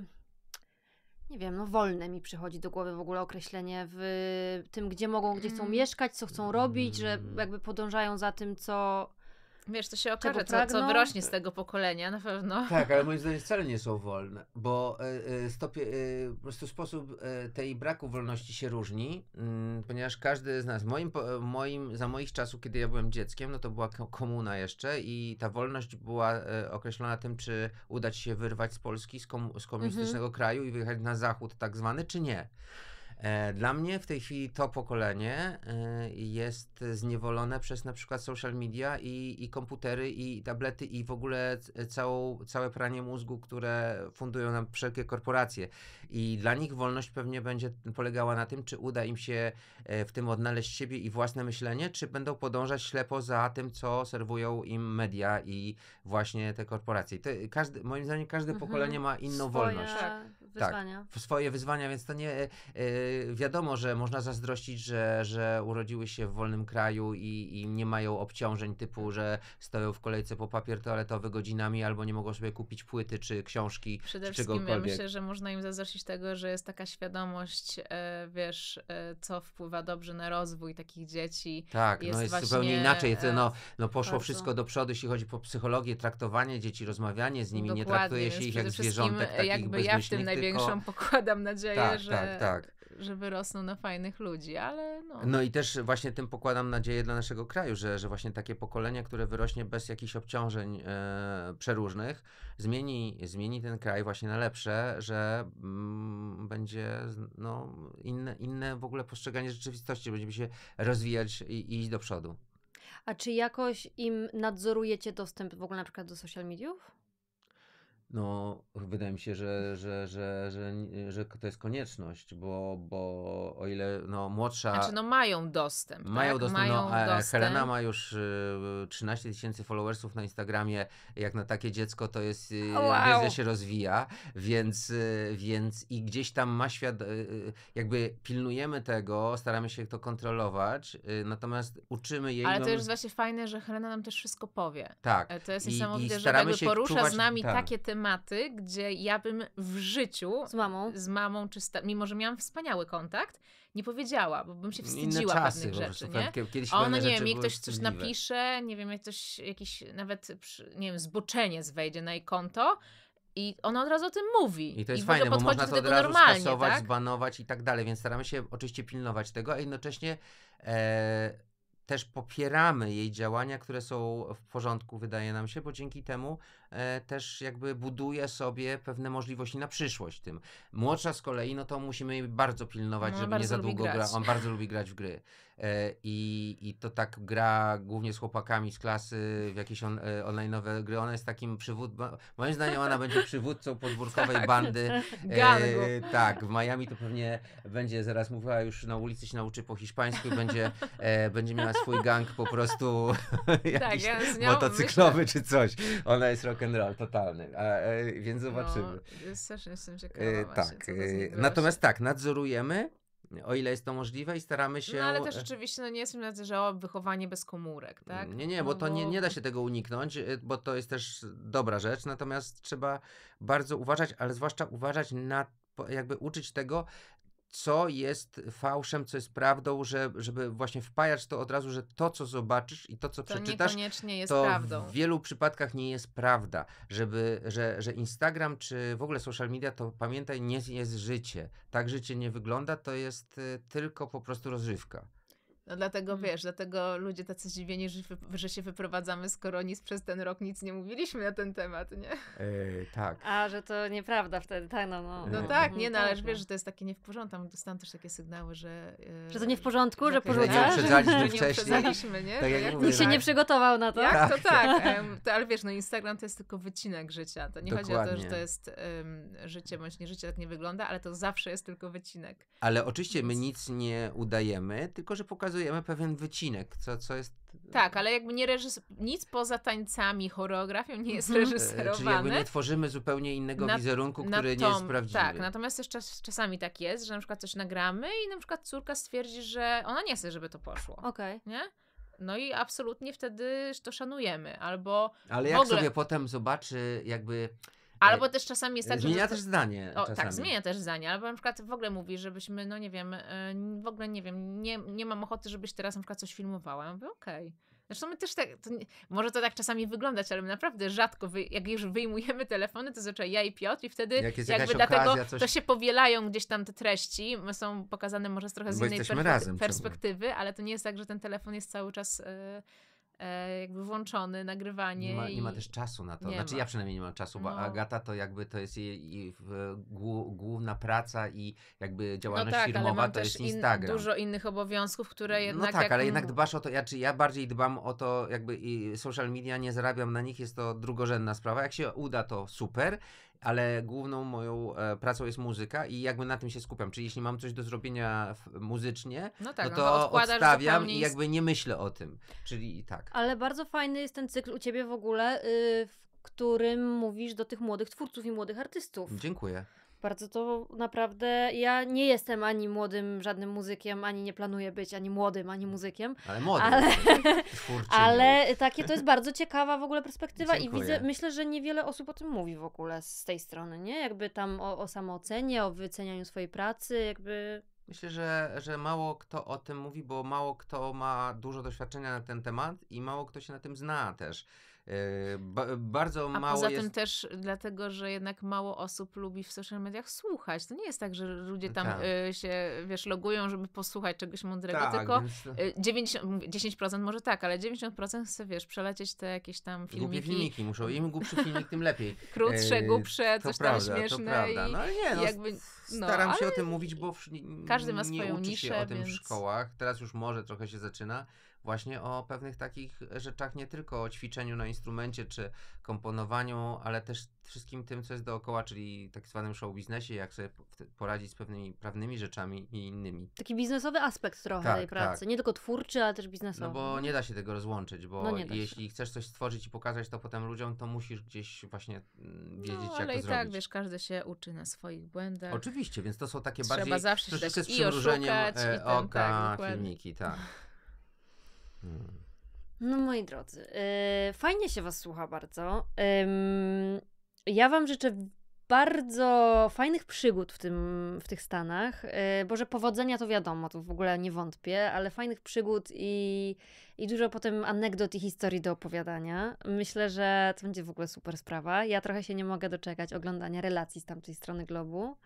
nie wiem, no wolne mi przychodzi do głowy w ogóle określenie w tym, gdzie mogą, gdzie chcą mm. mieszkać, co chcą robić, że mm. jakby podążają za tym, co Wiesz, to się okaże, co, co wyrośnie z tego pokolenia na pewno. Tak, ale moim zdaniem wcale nie są wolne, bo e, e, stopie, e, po prostu sposób tej braku wolności się różni, mm, ponieważ każdy z nas, moim, moim, za moich czasów, kiedy ja byłem dzieckiem, no to była komuna jeszcze i ta wolność była określona tym, czy udać się wyrwać z Polski, z, komu, z mhm. komunistycznego mhm. kraju i wyjechać na zachód tak zwany, czy nie. E, dla mnie w tej chwili to pokolenie e, jest zniewolone przez na przykład social media i, i komputery i tablety i w ogóle całą, całe pranie mózgu, które fundują nam wszelkie korporacje i dla nich wolność pewnie będzie polegała na tym, czy uda im się e, w tym odnaleźć siebie i własne myślenie, czy będą podążać ślepo za tym, co serwują im media i właśnie te korporacje. To każdy, moim zdaniem każde mhm. pokolenie ma inną swoje wolność. Tak, wyzwania. Tak, swoje wyzwania, więc to nie yy, wiadomo, że można zazdrościć, że, że urodziły się w wolnym kraju i, i nie mają obciążeń typu, że stoją w kolejce po papier toaletowy godzinami albo nie mogą sobie kupić płyty czy książki. Przede czy wszystkim ja myślę, że można im zazdrościć oprócz tego, że jest taka świadomość, e, wiesz, e, co wpływa dobrze na rozwój takich dzieci. Tak, jest no jest zupełnie inaczej. To, e, no, no poszło bardzo... wszystko do przodu, jeśli chodzi o psychologię, traktowanie dzieci, rozmawianie z nimi, Dokładnie, nie traktuje się ich jak zwierzątek takich jakby ja w tym największą tylko... pokładam nadzieję, tak, że... Tak, tak że wyrosną na fajnych ludzi, ale no. No i też właśnie tym pokładam nadzieję dla naszego kraju, że, że właśnie takie pokolenie, które wyrośnie bez jakichś obciążeń e, przeróżnych, zmieni, zmieni ten kraj właśnie na lepsze, że m, mm, będzie no, inne, inne w ogóle postrzeganie rzeczywistości, będziemy się rozwijać i, i iść do przodu. A czy jakoś im nadzorujecie dostęp w ogóle na przykład do social mediów? No, wydaje mi się, że, że, że, że, to jest konieczność, bo, bo o ile no, znaczy, młodsza. Znaczy, no mają dostęp. Mają tak? dostęp. no, e, e, Helena ma już 13 y, tysięcy followersów na Instagramie. Jak na takie dziecko, to jest. Y, wow. się rozwija, więc, y, więc i gdzieś tam ma świat. Jakby pilnujemy tego, staramy się to kontrolować, natomiast uczymy jej. Ale no, to już jest właśnie fajne, że Helena nam też wszystko powie. Tak. E, to jest niesamowite, że jakby porusza z nami tak. takie tematy tematy, gdzie ja bym w życiu z mamą, z mamą czy sta- mimo że miałam wspaniały kontakt, nie powiedziała, bo bym się wstydziła czasy, pewnych rzeczy, nie? Kiedyś nie wiem, mi ktoś coś wstydliwe. napisze, nie wiem, jak ktoś jakiś nawet, nie wiem, zboczeniec wejdzie na jej konto, i ona od razu o tym mówi. I to jest I fajne, bo można to od razu skasować, tak? zbanować i tak dalej, więc staramy się oczywiście pilnować tego, a jednocześnie e, też popieramy jej działania, które są w porządku, wydaje nam się, bo dzięki temu E, też jakby buduje sobie pewne możliwości na przyszłość tym. Młodsza z kolei, no to musimy bardzo pilnować, no, żeby bardzo nie za długo grać. gra. On bardzo lubi grać w gry. E, I, I to tak gra głównie z chłopakami z klasy w jakieś on, e, nowe gry. Ona jest takim przywódcą, moim zdaniem ona będzie przywódcą podwórkowej tak, bandy. Tak. E, tak, w Miami to pewnie będzie zaraz mówiła już na ulicy się nauczy po hiszpańsku, będzie, e, będzie miała swój gang po prostu tak, jakiś ja motocyklowy myślę. czy coś. Ona jest rok rock and roll totalny, a, e, więc no, zobaczymy. No, strasznie jestem e, ciekawa. tak. E, natomiast tak, nadzorujemy o ile jest to możliwe i staramy się... No ale też oczywiście no, nie jestem na że o wychowanie bez komórek, tak? Nie, nie, bo no, to nie, nie da się tego uniknąć, bo to jest też dobra rzecz, natomiast trzeba bardzo uważać, ale zwłaszcza uważać na jakby uczyć tego, co jest fałszem, co jest prawdą, że, żeby właśnie wpajać to od razu, że to, co zobaczysz i to, co to przeczytasz, niekoniecznie jest to prawdą. w wielu przypadkach nie jest prawda. Żeby, że, że Instagram czy w ogóle social media, to pamiętaj, nie jest życie. Tak życie nie wygląda, to jest y, tylko po prostu rozrywka. No dlatego mm. wiesz, dlatego ludzie tacy zdziwieni, że, że się wyprowadzamy, skoro nic przez ten rok nic nie mówiliśmy na ten temat, nie? E, tak. A, że to nieprawda wtedy, tak, no. No, no e, tak, mhm. nie, no, ale tak, wiesz, no. że to jest takie nie w porządku, tam dostałem też takie sygnały, że... E, że to nie w porządku, że, porzucasz? Że nie uprzedzaliśmy, nie? Tak jak nikt się nie przygotował na to. Jak? Tak. To tak, tak? to, ale wiesz, no Instagram to jest tylko wycinek życia, to nie Dokładnie. chodzi o to, że to jest um, życie bądź nie życie, tak nie wygląda, ale to zawsze jest tylko wycinek. Ale oczywiście my nic nie udajemy, tylko że pokazujemy pokazujemy pewien wycinek, co, co jest. Tak, ale jakby nie reżyser... nic poza tańcami, choreografią nie jest reżyserowane. Mhm. Czyli jakby nie tworzymy zupełnie innego na, wizerunku, który tom, nie jest prawdziwy. Tak, natomiast też czas, czasami tak jest, że na przykład coś nagramy i na przykład córka stwierdzi, że ona nie chce, żeby to poszło. Okej. Okay. Nie? No i absolutnie wtedy to szanujemy, albo. Ale jak ogóle... sobie potem zobaczy, jakby Albo e, też czasami jest tak, Zmienia że... też zdanie. O, tak, zmienia też zdanie, albo na przykład w ogóle mówi, żebyśmy, no nie wiem, e, w ogóle nie wiem, nie, nie mam ochoty, żebyś teraz na przykład coś filmowała. Ja mówię, okej. Okay. Zresztą my też tak, to nie, może to tak czasami wyglądać, ale my naprawdę rzadko, wy, jak już wyjmujemy telefony, to zazwyczaj ja i Piotr i wtedy jak jakby dlatego coś... to się powielają gdzieś tam te treści, są pokazane może trochę z Bo innej perspektywy, perspektywy ale to nie jest tak, że ten telefon jest cały czas... Yy, E, jakby włączony, nagrywanie. Nie ma, i... ma też czasu na to. Nie znaczy ma. ja przynajmniej nie mam czasu, bo no. Agata to jakby to jest jej, jej e, główna praca i jakby działalność no tak, firmowa to jest Instagram. In, dużo innych obowiązków, które no jednak... No tak, jak... ale jednak dbasz o to, ja, czy ja bardziej dbam o to jakby i social media, nie zarabiam na nich, jest to drugorzędna sprawa. Jak się uda to super, ale główną moją e, pracą jest muzyka i jakby na tym się skupiam. Czyli jeśli mam coś do zrobienia w, muzycznie, no, tak, no, no to odstawiam i jakby nie myślę o tym. Czyli tak. Ale bardzo fajny jest ten cykl u ciebie w ogóle, y, w którym mówisz do tych młodych twórców i młodych artystów. Dziękuję. Bardzo to naprawdę. Ja nie jestem ani młodym żadnym muzykiem, ani nie planuję być ani młodym, ani mm. muzykiem. Ale młody. Ale, ale takie to jest bardzo ciekawa w ogóle perspektywa Dziękuję. i widzę, myślę, że niewiele osób o tym mówi w ogóle z tej strony, nie? Jakby tam o, o samoocenie, o wycenianiu swojej pracy, jakby. Myślę, że, że mało kto o tym mówi, bo mało kto ma dużo doświadczenia na ten temat i mało kto się na tym zna też. Yy, ba bardzo mało. A poza jest... tym też dlatego, że jednak mało osób lubi w social mediach słuchać. To nie jest tak, że ludzie tam tak. Y, się, wiesz, logują, żeby posłuchać czegoś mądrego, tak, tylko więc... 90, y, 10% może tak, ale 90% chce, wiesz, przelecieć te jakieś tam filmiki. Głupie filmiki muszą. Im głupszy filmik, tym lepiej. Krótsze, yy, głupsze, to coś prawda, tam śmieszne. To i... No nie, no, jakby, no, staram się o tym mówić, bo każdy ma swoją nie uczy się niszę, o tym więc... w szkołach. Teraz już może trochę się zaczyna właśnie o pewnych takich rzeczach, nie tylko o ćwiczeniu na instrumencie czy komponowaniu, ale też wszystkim tym, co jest dookoła, czyli tak zwanym show biznesie, jak sobie poradzić z pewnymi prawnymi rzeczami i innymi. Taki biznesowy aspekt trochę tak, tej tak. pracy, tak. nie tylko twórczy, ale też biznesowy. No bo nie da się tego rozłączyć, bo no jeśli chcesz coś stworzyć i pokazać to potem ludziom, to musisz gdzieś właśnie mm, no, wiedzieć, no, jak to zrobić. ale i tak, wiesz, każdy się uczy na swoich błędach. Oczywiście, więc to są takie Trzeba bardziej zawsze się z przymrużeniem i oszukać, e, i ten, oka, tak, filmiki, tak. Hmm. No moi drodzy, yy, fajnie się Was słucha bardzo. Yy, ja Wam życzę bardzo fajnych przygód w, tym, w tych Stanach. Yy, Boże, powodzenia to wiadomo, to w ogóle nie wątpię, ale fajnych przygód i, i dużo potem anegdot i historii do opowiadania. Myślę, że to będzie w ogóle super sprawa. Ja trochę się nie mogę doczekać oglądania relacji z tamtej strony globu.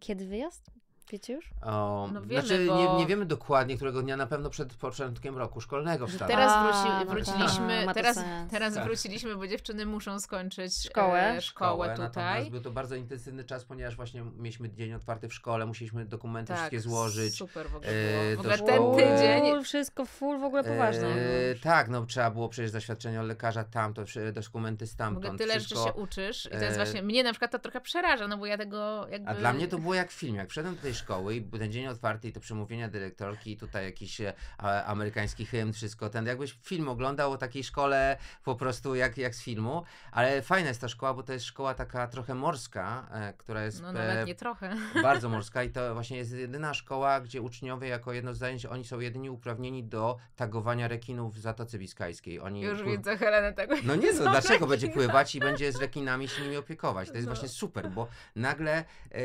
Kiedy wyjazd? Wiecie już? O, no wiemy, znaczy, bo... nie, nie wiemy dokładnie, którego dnia, na pewno przed początkiem roku szkolnego no wstawia. Teraz wróci, no wróciliśmy, tak. no, teraz, teraz tak. wróciliśmy, bo dziewczyny muszą skończyć szkołę, e, szkołę, szkołę tutaj. Był to bardzo intensywny czas, ponieważ właśnie mieliśmy dzień otwarty w szkole, musieliśmy dokumenty tak, wszystkie złożyć. super w ogóle e, W ogóle ten tydzień... było wszystko full, w ogóle e, poważne. E, tak, no trzeba było przecież zaświadczenie od lekarza tamto, dokumenty stamtąd. W ogóle tyle wszystko, rzeczy się uczysz i to jest e, właśnie, mnie na przykład to trochę przeraża, no bo ja tego jakby... A dla mnie to było jak film, jak przedem do szkoły i ten dzień otwarty i to przemówienia dyrektorki tutaj jakiś e, a, amerykański hymn, wszystko ten, jakbyś film oglądał o takiej szkole po prostu jak, jak z filmu, ale fajna jest ta szkoła, bo to jest szkoła taka trochę morska, e, która jest... No nawet e, trochę. Bardzo morska i to właśnie jest jedyna szkoła, gdzie uczniowie jako jedno z zajęć, oni są jedyni uprawnieni do tagowania rekinów w Zatoce Biskajskiej. Oni Już pły... widzę Helenę tego. No nie, no dlaczego rekina. będzie pływać i będzie z rekinami się nimi opiekować? To jest no. właśnie super, bo nagle e,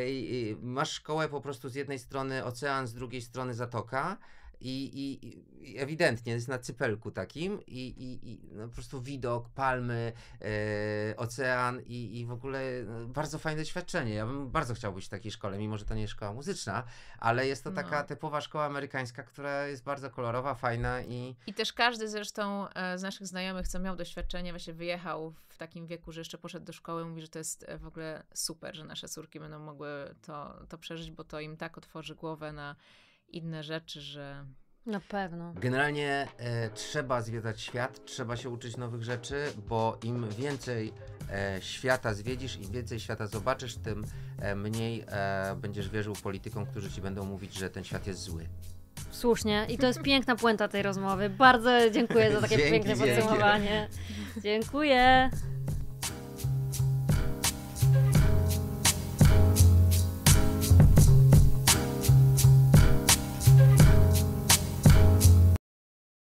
masz szkołę po prostu prostu z jednej strony ocean, z drugiej strony zatoka. I, i, I, ewidentnie jest na cypelku takim i, i, i no po prostu widok, palmy, e, ocean i, i w ogóle no, bardzo fajne doświadczenie. Ja bym bardzo chciał być w takiej szkole, mimo że to nie jest szkoła muzyczna, ale jest to no. taka typowa szkoła amerykańska, która jest bardzo kolorowa, fajna i... I też każdy zresztą e, z naszych znajomych, co miał doświadczenie, właśnie wyjechał w takim wieku, że jeszcze poszedł do szkoły, mówi, że to jest e, w ogóle super, że nasze córki będą mogły to, to przeżyć, bo to im tak otworzy głowę na inne rzeczy, że. Na pewno. Generalnie e, trzeba zwiedzać świat, trzeba się uczyć nowych rzeczy, bo im więcej e, świata zwiedzisz, im więcej świata zobaczysz, tym e, mniej e, będziesz wierzył politykom, którzy ci będą mówić, że ten świat jest zły. Słusznie. I to jest piękna puenta tej rozmowy. Bardzo dziękuję za takie dzięki, piękne dzięki. podsumowanie. Dziękuję.